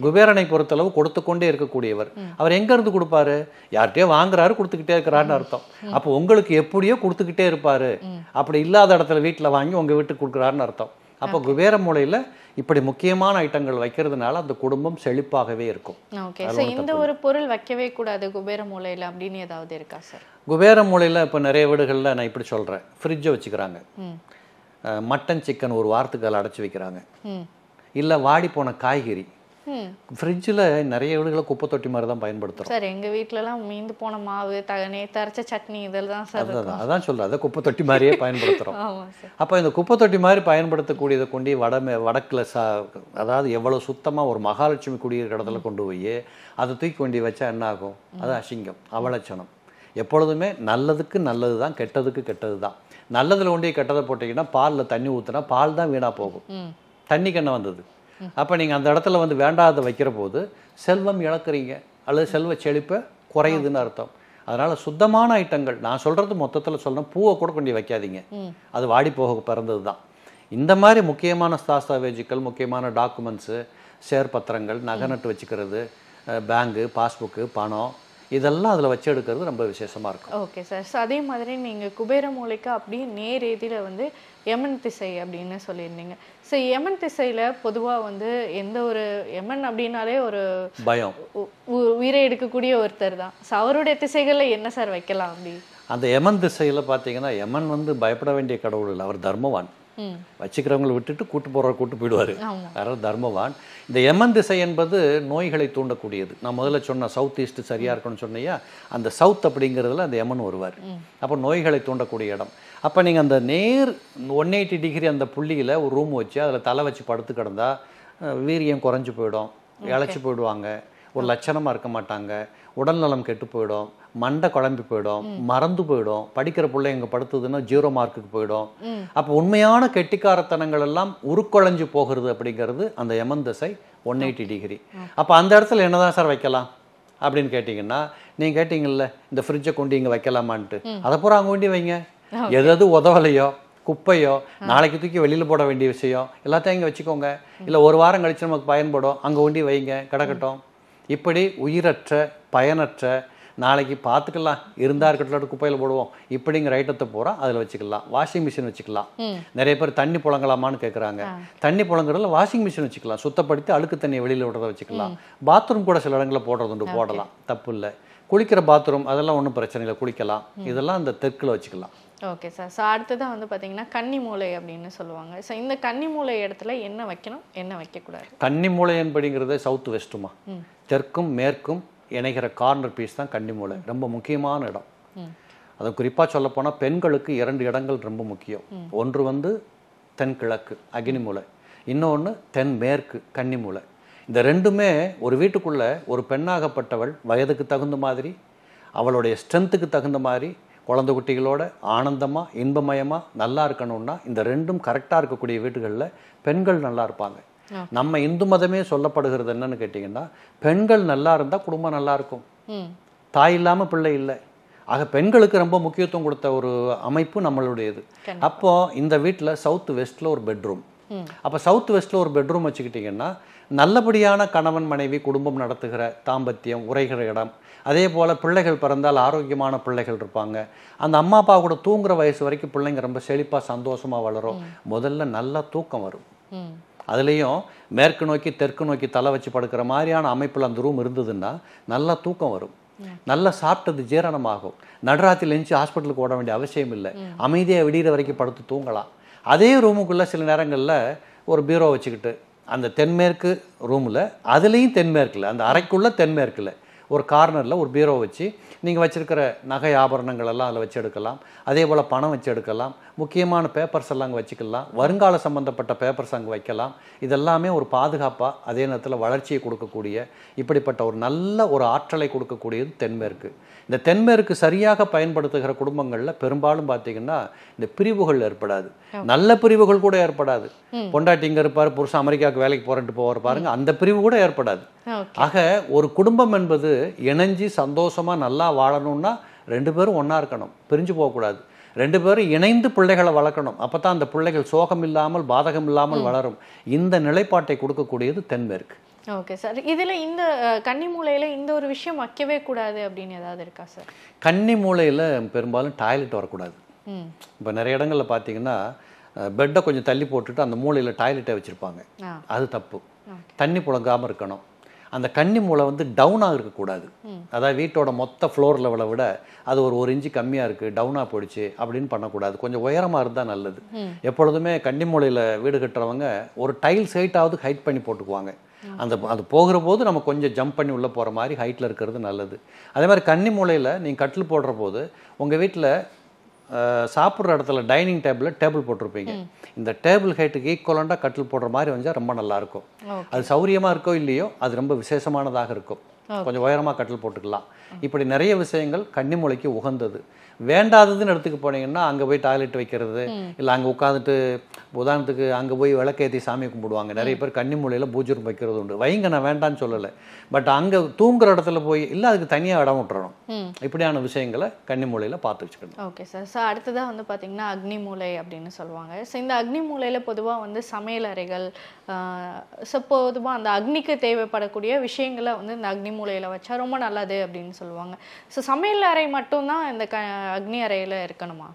குபேரனை பொறுத்தளவு கொடுத்து கொண்டே இருக்கக்கூடியவர் அவர் இருந்து கொடுப்பாரு யார்கிட்டயோ வாங்குறாரு கொடுத்துக்கிட்டே இருக்கிறாருன்னு அர்த்தம் அப்போ உங்களுக்கு எப்படியோ கொடுத்துக்கிட்டே இருப்பார் அப்படி இல்லாத இடத்துல வீட்டில் வாங்கி உங்க வீட்டுக்கு கொடுக்குறாருன்னு அர்த்தம் அப்போ குபேர மூலையில் இப்படி முக்கியமான ஐட்டங்கள் வைக்கிறதுனால அந்த குடும்பம் செழிப்பாகவே இருக்கும் ஓகே இந்த ஒரு பொருள் வைக்கவே கூடாது குபேர மூலையில் அப்படின்னு ஏதாவது இருக்கா சார் குபேர மூலையில் இப்போ நிறைய வீடுகளில் நான் இப்படி சொல்கிறேன் ஃப்ரிட்ஜை வச்சுக்கிறாங்க மட்டன் சிக்கன் ஒரு வாரத்துக்கு அதில் அடைச்சி வைக்கிறாங்க இல்லை வாடி போன காய்கறி ஃப்ரிட்ஜில் நிறைய வீடுகளை குப்பை தொட்டி மாதிரி தான் பயன்படுத்துறோம் சார் எங்கள் வீட்டிலலாம் மீந்து போன மாவு த தரைச்ச சட்னி இதெல்லாம் தான் சார் அதுதான் அதான் சொல்கிறேன் அதை குப்பை தொட்டி மாதிரியே பயன்படுத்துகிறோம் அப்போ இந்த குப்பை தொட்டி மாதிரி பயன்படுத்தக்கூடியதை கொண்டு வட வடக்கில் சா அதாவது எவ்வளோ சுத்தமாக ஒரு மகாலட்சுமி குடியிருக்க இடத்துல கொண்டு போய் அதை தூக்கி கொண்டு வச்சா என்ன ஆகும் அது அசிங்கம் அவலட்சணம் எப்பொழுதுமே நல்லதுக்கு நல்லது தான் கெட்டதுக்கு கெட்டது தான் நல்லதில் ஒன்றே கெட்டதை போட்டிங்கன்னா பாலில் தண்ணி ஊற்றுனா பால் தான் வீணாக போகும் தண்ணி கண்ணை வந்தது அப்போ நீங்கள் அந்த இடத்துல வந்து வேண்டாத வைக்கிற போது செல்வம் இழக்கிறீங்க அல்லது செல்வ செழிப்பை குறையுதுன்னு அர்த்தம் அதனால் சுத்தமான ஐட்டங்கள் நான் சொல்கிறது மொத்தத்தில் சொல்கிறேன் பூவை கூட கொண்டு வைக்காதீங்க அது வாடி போக பிறந்தது தான் இந்த மாதிரி முக்கியமான தாஸ்தாவேஜுக்கள் முக்கியமான டாக்குமெண்ட்ஸு சேர் பத்திரங்கள் நகை நட்டு வச்சுக்கிறது பேங்கு பாஸ்புக்கு பணம் இதெல்லாம் அதில் வச்சு எடுக்கிறது ரொம்ப விசேஷமாக இருக்கும் ஓகே சார் ஸோ அதே மாதிரி நீங்கள் குபேர மூளைக்கு அப்படியே நேரேதியில் வந்து யமன் திசை அப்படின்னு சொல்லியிருந்தீங்க ஸோ யமன் திசையில் பொதுவாக வந்து எந்த ஒரு எமன் அப்படின்னாலே ஒரு பயம் உயிரை எடுக்கக்கூடிய ஒருத்தர் தான் ஸோ அவருடைய திசைகளில் என்ன சார் வைக்கலாம் அப்படி அந்த எமன் திசையில் பார்த்தீங்கன்னா யமன் வந்து பயப்பட வேண்டிய கடவுள் இல்லை அவர் தர்மவான் வச்சுக்கிறவங்களை விட்டுட்டு கூட்டு போகிற கூட்டு போயிடுவார் அதாவது தர்மவான் இந்த எமன் திசை என்பது நோய்களை தூண்டக்கூடியது நான் முதல்ல சொன்ன சவுத் ஈஸ்ட் சரியாக இருக்கணும்னு சொன்னையா அந்த சவுத் அப்படிங்கிறதுல அந்த எமன் வருவார் அப்போ நோய்களை தூண்டக்கூடிய இடம் அப்போ நீங்கள் அந்த நேர் ஒன் எயிட்டி டிகிரி அந்த புள்ளியில் ஒரு ரூம் வச்சு அதில் தலை வச்சு படுத்து கிடந்தா வீரியம் குறைஞ்சி போயிடும் இழைச்சி போயிடுவாங்க ஒரு லட்சணமாக இருக்க மாட்டாங்க உடல்நலம் கெட்டு போயிடும் மண்டை குழம்பி போயிடும் மறந்து போயிடும் படிக்கிற பிள்ளை இங்கே படுத்துதுன்னா ஜீரோ மார்க்குக்கு போயிடும் அப்போ உண்மையான கெட்டிக்காரத்தனங்கள் எல்லாம் உருக்குழஞ்சு போகிறது அப்படிங்கிறது அந்த எமன் திசை ஒன் எயிட்டி டிகிரி அப்போ அந்த இடத்துல என்னதான் சார் வைக்கலாம் அப்படின்னு கேட்டிங்கன்னா நீங்கள் கேட்டிங்கல்ல இந்த ஃப்ரிட்ஜை கொண்டு இங்கே வைக்கலாமான்ட்டு அதை பூரா அங்கே வேண்டி வைங்க எதாவது உதவலையோ குப்பையோ நாளைக்கு தூக்கி வெளியில் போட வேண்டிய விஷயம் எல்லாத்தையும் இங்கே வச்சுக்கோங்க இல்லை ஒரு வாரம் கழித்து நமக்கு பயன்படும் அங்கே ஒண்டி வைங்க கிடக்கட்டும் இப்படி உயிரற்ற பயனற்ற நாளைக்கு பார்த்துக்கலாம் இருந்தா இருக்கட்டும் குப்பையில் போடுவோம் இப்படிங்கிற ஐட்டத்தை பூரா அதில் வச்சுக்கலாம் வாஷிங் மிஷின் வச்சுக்கலாம் நிறைய பேர் தண்ணி புழங்கலாமான்னு கேட்குறாங்க தண்ணி புழங்குறதுல வாஷிங் மிஷின் வச்சுக்கலாம் சுத்தப்படுத்தி அழுக்கு தண்ணியை வெளியில் விடுறத வச்சுக்கலாம் பாத்ரூம் கூட சில இடங்களில் போடுறது உண்டு போடலாம் தப்பு இல்லை குளிக்கிற பாத்ரூம் அதெல்லாம் ஒன்றும் பிரச்சனை இல்லை குளிக்கலாம் இதெல்லாம் அந்த தெற்கில் வச்சுக்கலாம் ஓகே சார் ஸோ அடுத்ததான் வந்து பார்த்தீங்கன்னா கன்னி மூளை அப்படின்னு சொல்லுவாங்க ஸோ இந்த கன்னி மூளை இடத்துல என்ன வைக்கணும் என்ன வைக்கக்கூடாது கன்னி என்படிங்கிறது சவுத் வெஸ்ட்டுமா தெற்கும் மேற்கும் இணைகிற கார்னர் பீஸ் தான் கன்னிமூலை ரொம்ப முக்கியமான இடம் அது குறிப்பாக சொல்லப்போனால் பெண்களுக்கு இரண்டு இடங்கள் ரொம்ப முக்கியம் ஒன்று வந்து தென்கிழக்கு அக்னி மூலை இன்னொன்று தென்மேற்கு கன்னி மூலை இந்த ரெண்டுமே ஒரு வீட்டுக்குள்ளே ஒரு பெண்ணாகப்பட்டவள் வயதுக்கு தகுந்த மாதிரி அவளுடைய ஸ்ட்ரென்த்துக்கு தகுந்த மாதிரி குழந்தை குட்டிகளோட ஆனந்தமாக இன்பமயமாக நல்லா இருக்கணும்னா இந்த ரெண்டும் கரெக்டாக இருக்கக்கூடிய வீடுகளில் பெண்கள் நல்லா இருப்பாங்க நம்ம இந்து மதமே சொல்லப்படுகிறது என்னன்னு கேட்டிங்கன்னா பெண்கள் நல்லா இருந்தால் குடும்பம் நல்லா இருக்கும் தாய் இல்லாமல் பிள்ளை இல்லை ஆக பெண்களுக்கு ரொம்ப முக்கியத்துவம் கொடுத்த ஒரு அமைப்பு நம்மளுடையது அப்போ இந்த வீட்டில் சவுத் வெஸ்ட்ல ஒரு பெட்ரூம் அப்போ சவுத் வெஸ்ட்ல ஒரு பெட்ரூம் வச்சுக்கிட்டிங்கன்னா நல்லபடியான கணவன் மனைவி குடும்பம் நடத்துகிற தாம்பத்தியம் உரைகிற இடம் அதே போல் பிள்ளைகள் பிறந்தால் ஆரோக்கியமான பிள்ளைகள் இருப்பாங்க அந்த அம்மா அப்பா கூட தூங்குற வயசு வரைக்கும் பிள்ளைங்க ரொம்ப செழிப்பாக சந்தோஷமாக வளரும் முதல்ல நல்லா தூக்கம் வரும் அதுலேயும் மேற்கு நோக்கி தெற்கு நோக்கி தலை வச்சு படுக்கிற மாதிரியான அமைப்பில் அந்த ரூம் இருந்ததுன்னா நல்லா தூக்கம் வரும் நல்லா சாப்பிட்டது ஜீரணமாகும் நடுராத்திரி எழுந்து ஹாஸ்பிட்டலுக்கு ஓட வேண்டிய அவசியம் இல்லை அமைதியாக விடிகிற வரைக்கும் படுத்து தூங்கலாம் அதே ரூமுக்குள்ளே சில நேரங்களில் ஒரு பீரோ வச்சுக்கிட்டு அந்த தென்மேற்கு ரூமில் அதுலேயும் தென்மேற்கில் அந்த அறைக்குள்ளே தென்மேற்கில் ஒரு கார்னரில் ஒரு பீரோ வச்சு நீங்கள் வச்சுருக்கிற நகை ஆபரணங்கள் எல்லாம் அதில் வச்சு எடுக்கலாம் அதே போல் பணம் வச்சு எடுக்கலாம் முக்கியமான பேப்பர்ஸ் எல்லாம் அங்கே வச்சுக்கலாம் வருங்கால சம்மந்தப்பட்ட பேப்பர்ஸ் அங்கே வைக்கலாம் இதெல்லாமே ஒரு பாதுகாப்பாக அதே நேரத்தில் வளர்ச்சியை கொடுக்கக்கூடிய இப்படிப்பட்ட ஒரு நல்ல ஒரு ஆற்றலை கொடுக்கக்கூடியது தென்மேற்கு இந்த தென்மேற்கு சரியாக பயன்படுத்துகிற குடும்பங்களில் பெரும்பாலும் பார்த்தீங்கன்னா இந்த பிரிவுகள் ஏற்படாது நல்ல பிரிவுகள் கூட ஏற்படாது பொண்டாட்டி இங்கே இருப்பார் புருஷன் அமெரிக்காவுக்கு வேலைக்கு போகிறன்ட்டு போவார் பாருங்க அந்த பிரிவு கூட ஏற்படாது ஆக ஒரு குடும்பம் என்பது இணைஞ்சு சந்தோஷமாக நல்லா வாழணும்னா ரெண்டு பேரும் ஒன்றா இருக்கணும் பிரிஞ்சு போகக்கூடாது ரெண்டு பேரும் இணைந்து பிள்ளைகளை வளர்க்கணும் அப்போ தான் அந்த பிள்ளைகள் சோகம் இல்லாமல் பாதகம் இல்லாமல் வளரும் இந்த நிலைப்பாட்டை கொடுக்கக்கூடியது தென்மேற்கு ஓகே சார் இதில் இந்த கன்னி மூலையில் இந்த ஒரு விஷயம் வைக்கவே கூடாது அப்படின்னு ஏதாவது இருக்கா சார் கன்னி மூலையில் பெரும்பாலும் டாய்லெட் வரக்கூடாது இப்போ நிறைய இடங்களில் பார்த்தீங்கன்னா பெட்டை கொஞ்சம் தள்ளி போட்டுட்டு அந்த மூலையில் டாய்லெட்டை வச்சுருப்பாங்க அது தப்பு தண்ணி புழங்காமல் இருக்கணும் அந்த கன்னி மூளை வந்து டவுனாக இருக்கக்கூடாது அதாவது வீட்டோட மொத்த ஃப்ளோர் லெவலை விட அது ஒரு ஒரு இன்ச்சு கம்மியாக இருக்குது டவுனாக போயிடுச்சு அப்படின்னு பண்ணக்கூடாது கொஞ்சம் உயரமாக இருந்தால் நல்லது எப்பொழுதுமே கன்னி மூலையில் வீடு கட்டுறவங்க ஒரு டைல்ஸ் ஹைட்டாவது ஹைட் பண்ணி போட்டுக்குவாங்க அந்த அது போகிற போது நம்ம கொஞ்சம் ஜம்ப் பண்ணி உள்ளே போகிற மாதிரி ஹைட்டில் இருக்கிறது நல்லது அதே மாதிரி கன்னி மூலையில் நீங்கள் கட்டில் போடுற போது உங்கள் வீட்டில் சாப்பிட்ற இடத்துல டைனிங் டேபிளில் டேபிள் போட்டிருப்பீங்க இந்த டேபிள் ஹைட்டுக்கு ஈக்குவலண்டாக கட்டில் போடுற மாதிரி வந்தால் ரொம்ப நல்லாயிருக்கும் அது சௌரியமாக இருக்கோ இல்லையோ அது ரொம்ப விசேஷமானதாக இருக்கும் கொஞ்சம் உயரமாக கட்டில் போட்டுக்கலாம் இப்படி நிறைய விஷயங்கள் கன்னிமொழிக்கு உகந்தது வேண்டாததுன்னு எடுத்துக்க போனீங்கன்னா அங்கே போய் டாய்லெட் வைக்கிறது இல்லை அங்கே உட்காந்துட்டு உதாரணத்துக்கு அங்கே போய் விளக்கேற்றி சாமி கும்பிடுவாங்க நிறைய பேர் கன்னிமொழியில் பூஜரம் வைக்கிறது உண்டு வைங்க நான் வேண்டான்னு சொல்லலை பட் அங்கே தூங்குற இடத்துல போய் இல்லை அதுக்கு தனியாக இடம் விட்டுறணும் இப்படியான விஷயங்களை கன்னிமூலையில் பார்த்து வச்சுக்கணும் ஓகே சார் ஸோ அடுத்ததாக வந்து பார்த்தீங்கன்னா அக்னி மூலை அப்படின்னு சொல்லுவாங்க ஸோ இந்த அக்னி மூலையில் பொதுவாக வந்து சமையல் அறைகள் ஸோ பொதுவாக அந்த அக்னிக்கு தேவைப்படக்கூடிய விஷயங்களை வந்து இந்த அக்னி மூலையில் வச்சா ரொம்ப நல்லது அப்படின்னு சொல்லுவாங்க ஸோ சமையல் அறை மட்டும்தான் இந்த க அக்னி அறையில் இருக்கணுமா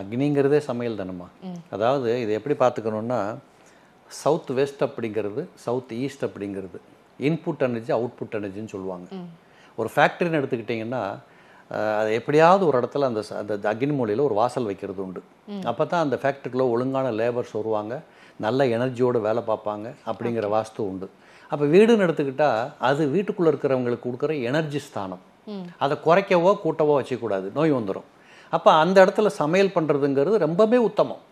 அக்னிங்கிறதே சமையல் தானம்மா அதாவது இதை எப்படி பார்த்துக்கணுன்னா சவுத் வெஸ்ட் அப்படிங்கிறது சவுத் ஈஸ்ட் அப்படிங்கிறது இன்புட் எனர்ஜி அவுட்புட் எனர்ஜின்னு சொல்லுவாங்க ஒரு ஃபேக்ட்ரின்னு எடுத்துக்கிட்டிங்கன்னா அது எப்படியாவது ஒரு இடத்துல அந்த அந்த அக்னி மூலையில் ஒரு வாசல் வைக்கிறது உண்டு அப்போ தான் அந்த ஃபேக்ட்ரிக்குள்ளே ஒழுங்கான லேபர்ஸ் வருவாங்க நல்ல எனர்ஜியோடு வேலை பார்ப்பாங்க அப்படிங்கிற வாஸ்து உண்டு அப்போ வீடுன்னு எடுத்துக்கிட்டால் அது வீட்டுக்குள்ளே இருக்கிறவங்களுக்கு கொடுக்குற எனர்ஜி ஸ்தானம் அதை குறைக்கவோ கூட்டவோ வச்சுக்கூடாது நோய் வந்துடும் அப்போ அந்த இடத்துல சமையல் பண்ணுறதுங்கிறது ரொம்பவே உத்தமம்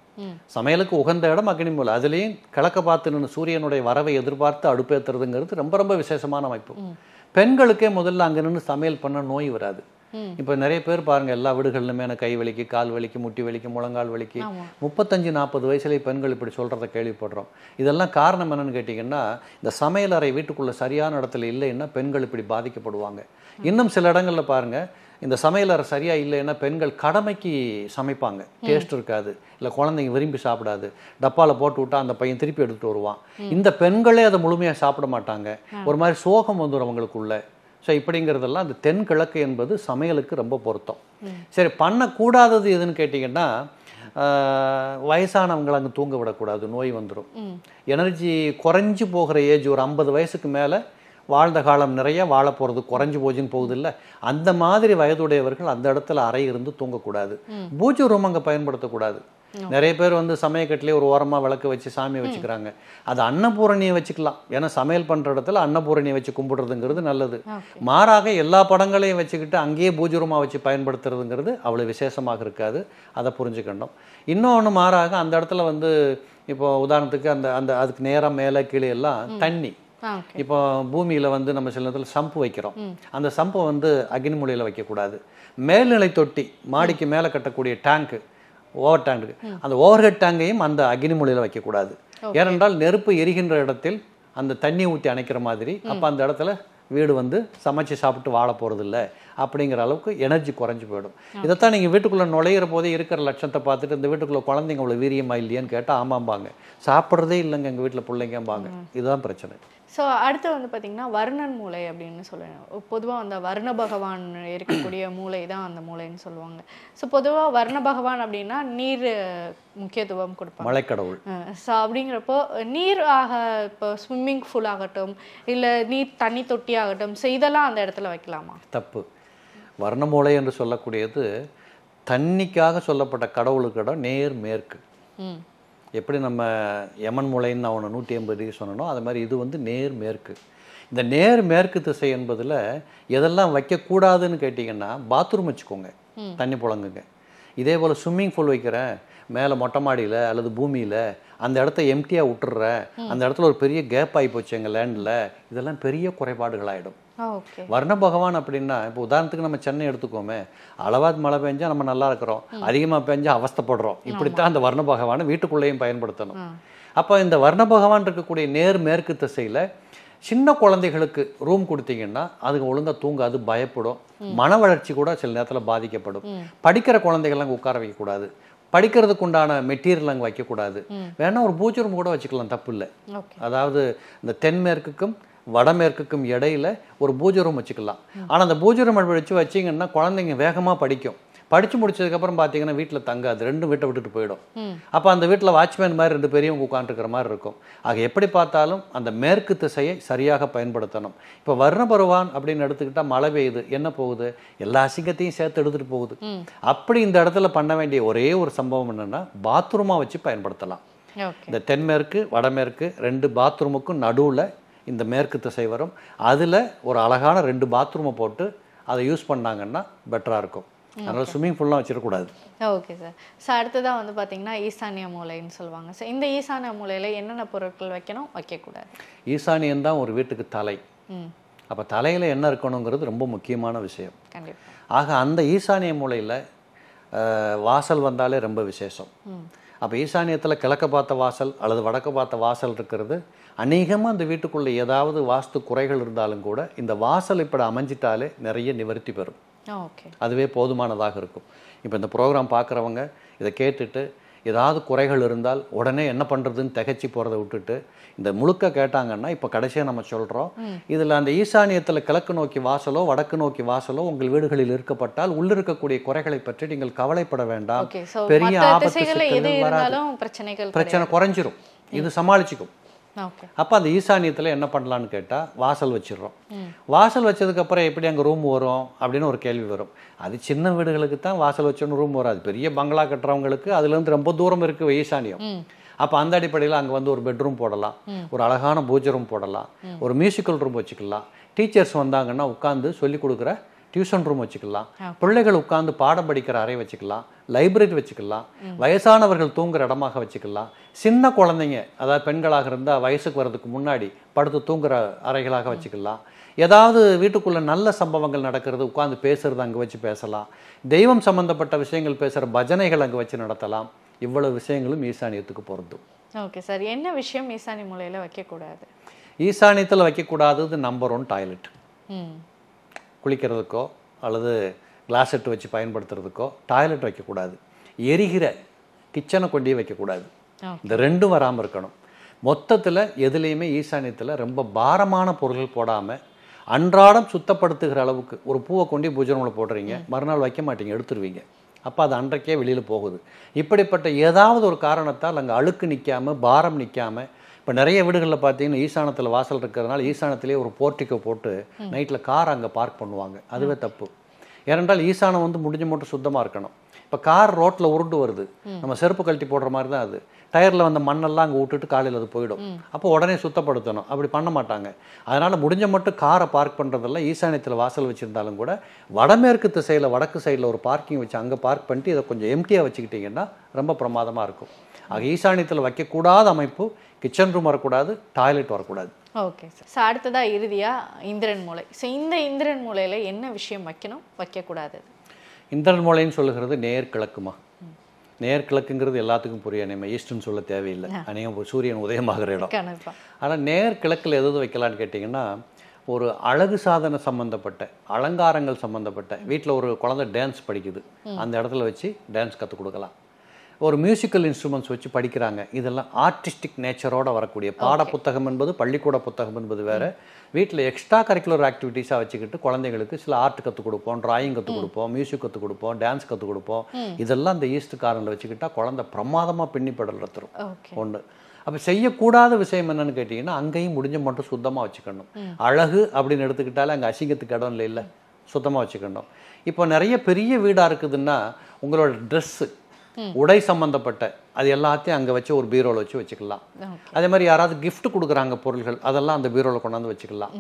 சமையலுக்கு உகந்த இடம் மூலம் அதுலேயும் கிழக்க பார்த்து நின்று சூரியனுடைய வரவை எதிர்பார்த்து அடுப்பேற்றுறதுங்கிறது ரொம்ப ரொம்ப விசேஷமான அமைப்பு பெண்களுக்கே முதல்ல அங்கே நின்று சமையல் பண்ண நோய் வராது இப்போ நிறைய பேர் பாருங்கள் எல்லா வீடுகள்லுமே எனக்கு கை வலிக்கு கால் வலிக்கு முட்டி வலிக்கு முழங்கால் வலிக்கு முப்பத்தஞ்சு நாற்பது வயசுல பெண்கள் இப்படி சொல்கிறத கேள்விப்படுறோம் இதெல்லாம் காரணம் என்னென்னு கேட்டிங்கன்னா இந்த சமையல் அறை வீட்டுக்குள்ளே சரியான இடத்துல இல்லைன்னா பெண்கள் இப்படி பாதிக்கப்படுவாங்க இன்னும் சில இடங்களில் பாருங்கள் இந்த சமையலறை சரியாக இல்லைன்னா பெண்கள் கடமைக்கு சமைப்பாங்க டேஸ்ட் இருக்காது இல்லை குழந்தைங்க விரும்பி சாப்பிடாது டப்பாவில் போட்டு விட்டா அந்த பையன் திருப்பி எடுத்துகிட்டு வருவான் இந்த பெண்களே அதை முழுமையாக சாப்பிட மாட்டாங்க ஒரு மாதிரி சோகம் வந்துடும் அவங்களுக்குள்ள ஸோ இப்படிங்கிறதெல்லாம் அந்த தென்கிழக்கு என்பது சமையலுக்கு ரொம்ப பொருத்தம் சரி பண்ணக்கூடாதது எதுன்னு கேட்டிங்கன்னா வயசானவங்களை அங்கே தூங்க விடக்கூடாது நோய் வந்துடும் எனர்ஜி குறைஞ்சி போகிற ஏஜ் ஒரு ஐம்பது வயசுக்கு மேலே வாழ்ந்த காலம் நிறைய வாழ போகிறது குறைஞ்சி போச்சுன்னு போகுது இல்லை அந்த மாதிரி வயதுடையவர்கள் அந்த இடத்துல அறை இருந்து தூங்கக்கூடாது பூஜை ரூம் அங்கே பயன்படுத்தக்கூடாது நிறைய பேர் வந்து சமயக்கட்டிலே ஒரு ஓரமாக விளக்கு வச்சு சாமி வச்சுக்கிறாங்க அது அன்னபூரணியை வச்சுக்கலாம் ஏன்னா சமையல் பண்ணுற இடத்துல அன்னபூரணியை வச்சு கும்பிடுறதுங்கிறது நல்லது மாறாக எல்லா படங்களையும் வச்சுக்கிட்டு அங்கேயே பூஜரமாக வச்சு பயன்படுத்துறதுங்கிறது அவ்வளோ விசேஷமாக இருக்காது அதை புரிஞ்சுக்கணும் இன்னொன்று மாறாக அந்த இடத்துல வந்து இப்போ உதாரணத்துக்கு அந்த அந்த அதுக்கு நேரம் மேலே கீழே எல்லாம் தண்ணி இப்போ பூமியில் வந்து நம்ம சில நேரத்தில் சம்பு வைக்கிறோம் அந்த சம்பை வந்து மூலையில் வைக்கக்கூடாது மேல்நிலை தொட்டி மாடிக்கு மேலே கட்டக்கூடிய டேங்க்கு ஓவர் டேங்க் இருக்குது அந்த ஓவர் ஹெட் டேங்கையும் அந்த அக்னிமொழியில் வைக்கக்கூடாது ஏனென்றால் நெருப்பு எரிகின்ற இடத்தில் அந்த தண்ணி ஊற்றி அணைக்கிற மாதிரி அப்போ அந்த இடத்துல வீடு வந்து சமைச்சு சாப்பிட்டு வாழ இல்லை அப்படிங்கிற அளவுக்கு எனர்ஜி குறைஞ்சி போயிடும் இதைத்தான் நீங்கள் வீட்டுக்குள்ளே நுழையிற போதே இருக்கிற லட்சத்தை பார்த்துட்டு இந்த வீட்டுக்குள்ளே குழந்தைங்க அவ்வளோ வீரியமா இல்லையான்னு கேட்டால் ஆமாம்பாங்க சாப்பிட்றதே இல்லைங்க எங்கள் வீட்டில் பிள்ளைங்கம்பாங்க இதுதான் பிரச்சனை ஸோ அடுத்து வந்து பார்த்தீங்கன்னா வர்ணன் மூளை அப்படின்னு சொல்லணும் பொதுவாக அந்த வர்ண பகவான் இருக்கக்கூடிய மூளை தான் அந்த மூளைன்னு சொல்லுவாங்க ஸோ பொதுவாக வர்ண பகவான் அப்படின்னா நீர் முக்கியத்துவம் கொடுப்பாங்க மலைக்கடவுள் ஸோ அப்படிங்கிறப்போ நீர் ஆக இப்போ ஸ்விம்மிங் ஃபுல் ஆகட்டும் இல்லை நீர் தண்ணி தொட்டி ஆகட்டும் ஸோ இதெல்லாம் அந்த இடத்துல வைக்கலாமா தப்பு வர்ணமூலை என்று சொல்லக்கூடியது தண்ணிக்காக சொல்லப்பட்ட கடவுளுக்கு இடம் நேர் மேற்கு எப்படி நம்ம யமன் மூலைன்னு அவனை நூற்றி ஐம்பது டிகிரி சொன்னோம் அது மாதிரி இது வந்து நேர் மேற்கு இந்த நேர் மேற்கு திசை என்பதில் எதெல்லாம் வைக்கக்கூடாதுன்னு கேட்டிங்கன்னா பாத்ரூம் வச்சுக்கோங்க தண்ணி புழங்குங்க இதே போல் ஸ்விம்மிங் பூல் வைக்கிறேன் மேலே மொட்டை மாடியில் அல்லது பூமியில் அந்த இடத்த எம்டியாக விட்டுறேன் அந்த இடத்துல ஒரு பெரிய கேப் ஆகி போச்சு எங்கள் லேண்டில் இதெல்லாம் பெரிய ஆகிடும் வர்ண பகவான் அப்படின்னா இப்போ உதாரணத்துக்கு நம்ம சென்னை எடுத்துக்கோமே அளவாத் மழை பெஞ்சா நம்ம நல்லா இருக்கிறோம் அதிகமாக பெஞ்சா அவஸ்தப்படுறோம் இப்படித்தான் அந்த வர்ண பகவானை வீட்டுக்குள்ளேயும் பயன்படுத்தணும் அப்போ இந்த வர்ண பகவான் இருக்கக்கூடிய நேர் மேற்கு திசையில் சின்ன குழந்தைகளுக்கு ரூம் கொடுத்தீங்கன்னா அதுங்க ஒழுங்காக தூங்காது பயப்படும் மன வளர்ச்சி கூட சில நேரத்தில் பாதிக்கப்படும் படிக்கிற குழந்தைகள்லாம் உட்கார வைக்கக்கூடாது படிக்கிறதுக்கு உண்டான மெட்டீரியல் அங்கே வைக்கக்கூடாது வேணால் ஒரு பூஜை ரூம் கூட வச்சுக்கலாம் தப்பு இல்லை அதாவது இந்த தென்மேற்குக்கும் வடமேற்குக்கும் இடையில் ஒரு பூஜரம் வச்சுக்கலாம் ஆனால் அந்த பூஜரம் ரூம் வச்சு வச்சிங்கன்னா குழந்தைங்க வேகமாக படிக்கும் படித்து முடிச்சதுக்கப்புறம் பார்த்தீங்கன்னா வீட்டில் தங்காது ரெண்டும் வீட்டை விட்டுட்டு போயிடும் அப்போ அந்த வீட்டில் வாட்ச்மேன் மாதிரி ரெண்டு பெரியவங்க உட்காந்துருக்கிற மாதிரி இருக்கும் ஆக எப்படி பார்த்தாலும் அந்த மேற்கு திசையை சரியாக பயன்படுத்தணும் இப்போ வர்ண பருவான் அப்படின்னு எடுத்துக்கிட்டால் மழை பெய்யுது என்ன போகுது எல்லா அசிங்கத்தையும் சேர்த்து எடுத்துகிட்டு போகுது அப்படி இந்த இடத்துல பண்ண வேண்டிய ஒரே ஒரு சம்பவம் என்னென்னா பாத்ரூமாக வச்சு பயன்படுத்தலாம் இந்த தென்மேற்கு வடமேற்கு ரெண்டு பாத்ரூமுக்கும் நடுவில் இந்த மேற்கு திசை வரும் அதில் ஒரு அழகான ரெண்டு பாத்ரூமை போட்டு அதை யூஸ் பண்ணாங்கன்னா பெட்டராக இருக்கும் அதனால் ஸ்விம்மிங் ஃபுல்லாக வச்சிடக்கூடாது ஓகே சார் ஸோ அடுத்ததாக வந்து பார்த்தீங்கன்னா ஈசானிய மூலைன்னு சொல்லுவாங்க சார் இந்த ஈசானிய மூலையில் என்னென்ன பொருட்கள் வைக்கணும் வைக்கக்கூடாது ஈசானியம் தான் ஒரு வீட்டுக்கு தலை அப்போ தலையில் என்ன இருக்கணுங்கிறது ரொம்ப முக்கியமான விஷயம் ஆக அந்த ஈசானிய மூலையில் வாசல் வந்தாலே ரொம்ப விசேஷம் அப்போ ஈசானியத்தில் கிழக்க பார்த்த வாசல் அல்லது வடக்க பார்த்த வாசல் இருக்கிறது அநேகமாக அந்த வீட்டுக்குள்ளே ஏதாவது வாஸ்து குறைகள் இருந்தாலும் கூட இந்த வாசல் இப்படி அமைஞ்சிட்டாலே நிறைய நிவர்த்தி பெறும் அதுவே போதுமானதாக இருக்கும் இப்போ இந்த ப்ரோக்ராம் பார்க்குறவங்க இதை கேட்டுட்டு ஏதாவது குறைகள் இருந்தால் உடனே என்ன பண்ணுறதுன்னு தகச்சி போகிறத விட்டுட்டு இந்த முழுக்க கேட்டாங்கன்னா இப்போ கடைசியாக நம்ம சொல்கிறோம் இதில் அந்த ஈசானியத்தில் கிழக்கு நோக்கி வாசலோ வடக்கு நோக்கி வாசலோ உங்கள் வீடுகளில் இருக்கப்பட்டால் உள்ளிருக்கக்கூடிய குறைகளை பற்றி நீங்கள் கவலைப்பட வேண்டாம் பெரிய ஆபத்து பிரச்சனை குறைஞ்சிரும் இது சமாளிச்சுக்கும் அப்போ அந்த ஈசானியத்தில் என்ன பண்ணலான்னு கேட்டால் வாசல் வச்சிடுறோம் வாசல் வச்சதுக்கப்புறம் எப்படி அங்கே ரூம் வரும் அப்படின்னு ஒரு கேள்வி வரும் அது சின்ன வீடுகளுக்கு தான் வாசல் வச்சோன்னு ரூம் வராது பெரிய பங்களா கட்டுறவங்களுக்கு அதுலேருந்து ரொம்ப தூரம் இருக்குது ஈசானியம் அப்போ அந்த அடிப்படையில் அங்கே வந்து ஒரு பெட்ரூம் போடலாம் ஒரு அழகான பூஜை ரூம் போடலாம் ஒரு மியூசிக்கல் ரூம் வச்சுக்கலாம் டீச்சர்ஸ் வந்தாங்கன்னா உட்காந்து சொல்லி கொடுக்குற டியூஷன் ரூம் வச்சுக்கலாம் பிள்ளைகள் உட்காந்து பாடம் படிக்கிற அறை வச்சுக்கலாம் லைப்ரரி வச்சுக்கலாம் வயசானவர்கள் தூங்குற இடமாக வச்சுக்கலாம் சின்ன குழந்தைங்க அதாவது பெண்களாக இருந்தால் வயசுக்கு வர்றதுக்கு முன்னாடி படுத்து தூங்குற அறைகளாக வச்சுக்கலாம் ஏதாவது வீட்டுக்குள்ளே நல்ல சம்பவங்கள் நடக்கிறது உட்காந்து பேசுறது அங்கே வச்சு பேசலாம் தெய்வம் சம்மந்தப்பட்ட விஷயங்கள் பேசுகிற பஜனைகள் அங்கே வச்சு நடத்தலாம் இவ்வளவு விஷயங்களும் ஈசானியத்துக்கு பொருந்தும் ஓகே சார் என்ன விஷயம் ஈசானி மூலையில் வைக்கக்கூடாது ஈசானியத்தில் வைக்கக்கூடாதது நம்பர் ஒன் டாய்லெட் குளிக்கிறதுக்கோ அல்லது கிளாஸ் எட்டு வச்சு பயன்படுத்துறதுக்கோ டாய்லெட் வைக்கக்கூடாது எரிகிற கிச்சனை கொண்டே வைக்கக்கூடாது இந்த ரெண்டும் வராமல் இருக்கணும் மொத்தத்தில் எதுலேயுமே ஈசானியத்தில் ரொம்ப பாரமான பொருள்கள் போடாமல் அன்றாடம் சுத்தப்படுத்துகிற அளவுக்கு ஒரு பூவை கொண்டு பூஜை ரூமில் போடுறீங்க மறுநாள் வைக்க மாட்டீங்க எடுத்துருவீங்க அப்போ அது அன்றைக்கே வெளியில் போகுது இப்படிப்பட்ட ஏதாவது ஒரு காரணத்தால் அங்கே அழுக்கு நிற்காமல் பாரம் நிற்காமல் இப்போ நிறைய வீடுகளில் பார்த்தீங்கன்னா ஈசானத்தில் வாசல் இருக்கிறதுனால ஈசானத்திலேயே ஒரு போர்ட்டிக்கோ போட்டு நைட்டில் கார் அங்கே பார்க் பண்ணுவாங்க அதுவே தப்பு ஏனென்றால் ஈசானம் வந்து முடிஞ்ச மட்டும் சுத்தமாக இருக்கணும் இப்போ கார் ரோட்டில் உருண்டு வருது நம்ம செருப்பு கழட்டி போடுற மாதிரி தான் அது டயரில் வந்த மண்ணெல்லாம் அங்கே விட்டுட்டு காலையில் அது போயிடும் அப்போ உடனே சுத்தப்படுத்தணும் அப்படி பண்ண மாட்டாங்க அதனால் முடிஞ்ச மட்டும் காரை பார்க் பண்ணுறதெல்லாம் ஈசானியத்தில் வாசல் வச்சுருந்தாலும் கூட வடமேற்கு திசையில் வடக்கு சைடில் ஒரு பார்க்கிங் வச்சு அங்கே பார்க் பண்ணிட்டு இதை கொஞ்சம் எம்டியாக வச்சுக்கிட்டிங்கன்னா ரொம்ப பிரமாதமாக இருக்கும் ஆக ஈசானியத்தில் வைக்கக்கூடாத அமைப்பு கிச்சன் ரூம் வரக்கூடாது டாய்லெட் வரக்கூடாது ஓகே சார் ஸோ அடுத்ததா இறுதியாக இந்திரன் மூளை ஸோ இந்த இந்திரன் மூளையில் என்ன விஷயம் வைக்கணும் வைக்கக்கூடாது இந்திரன் மூளைன்னு சொல்லுகிறது நேர்கிழக்குமா நேர்கிழக்குங்கிறது எல்லாத்துக்கும் புரிய நம்ம ஈஸ்ட்னு சொல்ல தேவையில்லை அநேகம் சூரியன் உதயமாகிற இடம் ஆனால் நேர்கிழக்கில் எது வைக்கலான்னு கேட்டிங்கன்னா ஒரு அழகு சாதனை சம்மந்தப்பட்ட அலங்காரங்கள் சம்மந்தப்பட்ட வீட்டில் ஒரு குழந்தை டான்ஸ் படிக்குது அந்த இடத்துல வச்சு டான்ஸ் கற்றுக் கொடுக்கலாம் ஒரு மியூசிக்கல் இன்ஸ்ட்ருமெண்ட்ஸ் வச்சு படிக்கிறாங்க இதெல்லாம் ஆர்டிஸ்டிக் நேச்சரோடு வரக்கூடிய பாட புத்தகம் என்பது பள்ளிக்கூட புத்தகம் என்பது வேறு வீட்டில் எக்ஸ்ட்ரா கரிக்குலர் ஆக்டிவிட்டீஸாக வச்சுக்கிட்டு குழந்தைங்களுக்கு சில ஆர்ட் கற்றுக் கொடுப்போம் டிராயிங் கற்றுக் கொடுப்போம் மியூசிக் கற்றுக் கொடுப்போம் டான்ஸ் கற்றுக் கொடுப்போம் இதெல்லாம் இந்த ஈஸ்ட் காரனில் வச்சுக்கிட்டால் குழந்தை பிரமாதமாக பின்னிப்படல் படலத்துரும் ஒன்று அப்போ செய்யக்கூடாத விஷயம் என்னன்னு கேட்டிங்கன்னா அங்கேயும் முடிஞ்ச மட்டும் சுத்தமாக வச்சுக்கணும் அழகு அப்படின்னு எடுத்துக்கிட்டாலே அங்கே அசிங்கத்துக்கு இடம் இல்லை இல்லை சுத்தமாக வச்சுக்கணும் இப்போ நிறைய பெரிய வீடாக இருக்குதுன்னா உங்களோட ட்ரெஸ்ஸு உடை சம்பந்தப்பட்ட அது எல்லாத்தையும் அங்கே வச்சு ஒரு பீரோவில் வச்சு வச்சுக்கலாம் அதே மாதிரி யாராவது கிஃப்ட் கொடுக்குறாங்க பொருள்கள் அதெல்லாம் அந்த பீரோவில் கொண்டாந்து வச்சுக்கலாம்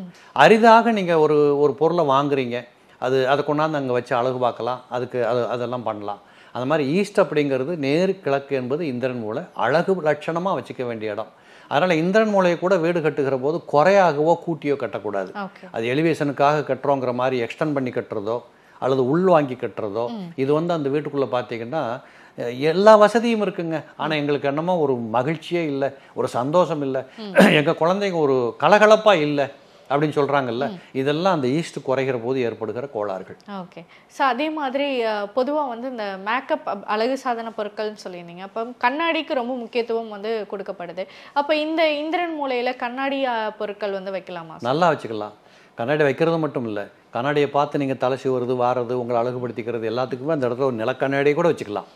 அரிதாக நீங்கள் ஒரு ஒரு பொருளை வாங்குறீங்க அது அதை கொண்டாந்து அங்கே வச்சு அழகு பார்க்கலாம் அதுக்கு அது அதெல்லாம் பண்ணலாம் அந்த மாதிரி ஈஸ்ட் அப்படிங்கிறது நேரு கிழக்கு என்பது இந்திரன் மூளை அழகு லட்சணமாக வச்சுக்க வேண்டிய இடம் அதனால் இந்திரன் மூலையை கூட வீடு கட்டுகிற போது குறையாகவோ கூட்டியோ கட்டக்கூடாது அது எலிவேஷனுக்காக கட்டுறோங்கிற மாதிரி எக்ஸ்டெண்ட் பண்ணி கட்டுறதோ அல்லது உள் வாங்கி கட்டுறதோ இது வந்து அந்த வீட்டுக்குள்ளே பார்த்தீங்கன்னா எல்லா வசதியும் இருக்குங்க ஆனால் எங்களுக்கு என்னமோ ஒரு மகிழ்ச்சியே இல்லை ஒரு சந்தோஷம் இல்லை எங்கள் குழந்தைங்க ஒரு கலகலப்பாக இல்லை அப்படின்னு சொல்கிறாங்கல்ல இதெல்லாம் அந்த ஈஸ்ட் குறைகிற போது ஏற்படுகிற கோளாறுகள் ஓகே ஸோ அதே மாதிரி பொதுவாக வந்து இந்த மேக்கப் அழகு சாதன பொருட்கள்னு சொல்லியிருந்தீங்க அப்போ கண்ணாடிக்கு ரொம்ப முக்கியத்துவம் வந்து கொடுக்கப்படுது அப்போ இந்த இந்திரன் மூலையில் கண்ணாடி பொருட்கள் வந்து வைக்கலாமா நல்லா வச்சுக்கலாம் கண்ணாடி வைக்கிறது மட்டும் இல்லை கண்ணாடியை பார்த்து நீங்கள் தலை வருது வாரது உங்களை அழகுபடுத்திக்கிறது எல்லாத்துக்குமே அந்த இடத்துல ஒரு நிலக்கண்ணாடியை கூட வச்சுக்கலாம்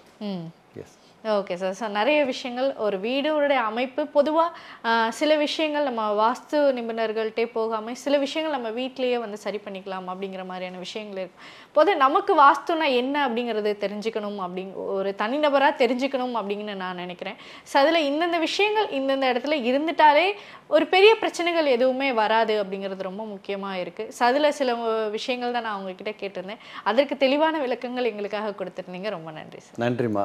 ஓகே சார் சார் நிறைய விஷயங்கள் ஒரு வீடுடைய அமைப்பு பொதுவாக சில விஷயங்கள் நம்ம வாஸ்து நிபுணர்கள்ட்டே போகாமல் சில விஷயங்கள் நம்ம வீட்லேயே வந்து சரி பண்ணிக்கலாம் அப்படிங்கிற மாதிரியான விஷயங்கள் இருக்கும் பொது நமக்கு வாஸ்துனா என்ன அப்படிங்கிறது தெரிஞ்சுக்கணும் அப்படி ஒரு தனிநபராக தெரிஞ்சுக்கணும் அப்படின்னு நான் நினைக்கிறேன் ஸோ அதில் இந்தந்த விஷயங்கள் இந்தந்த இடத்துல இருந்துட்டாலே ஒரு பெரிய பிரச்சனைகள் எதுவுமே வராது அப்படிங்கிறது ரொம்ப முக்கியமாக இருக்குது ஸோ அதில் சில விஷயங்கள் தான் நான் உங்ககிட்ட கேட்டிருந்தேன் அதற்கு தெளிவான விளக்கங்கள் எங்களுக்காக கொடுத்துருந்தீங்க ரொம்ப நன்றி சார் நன்றிம்மா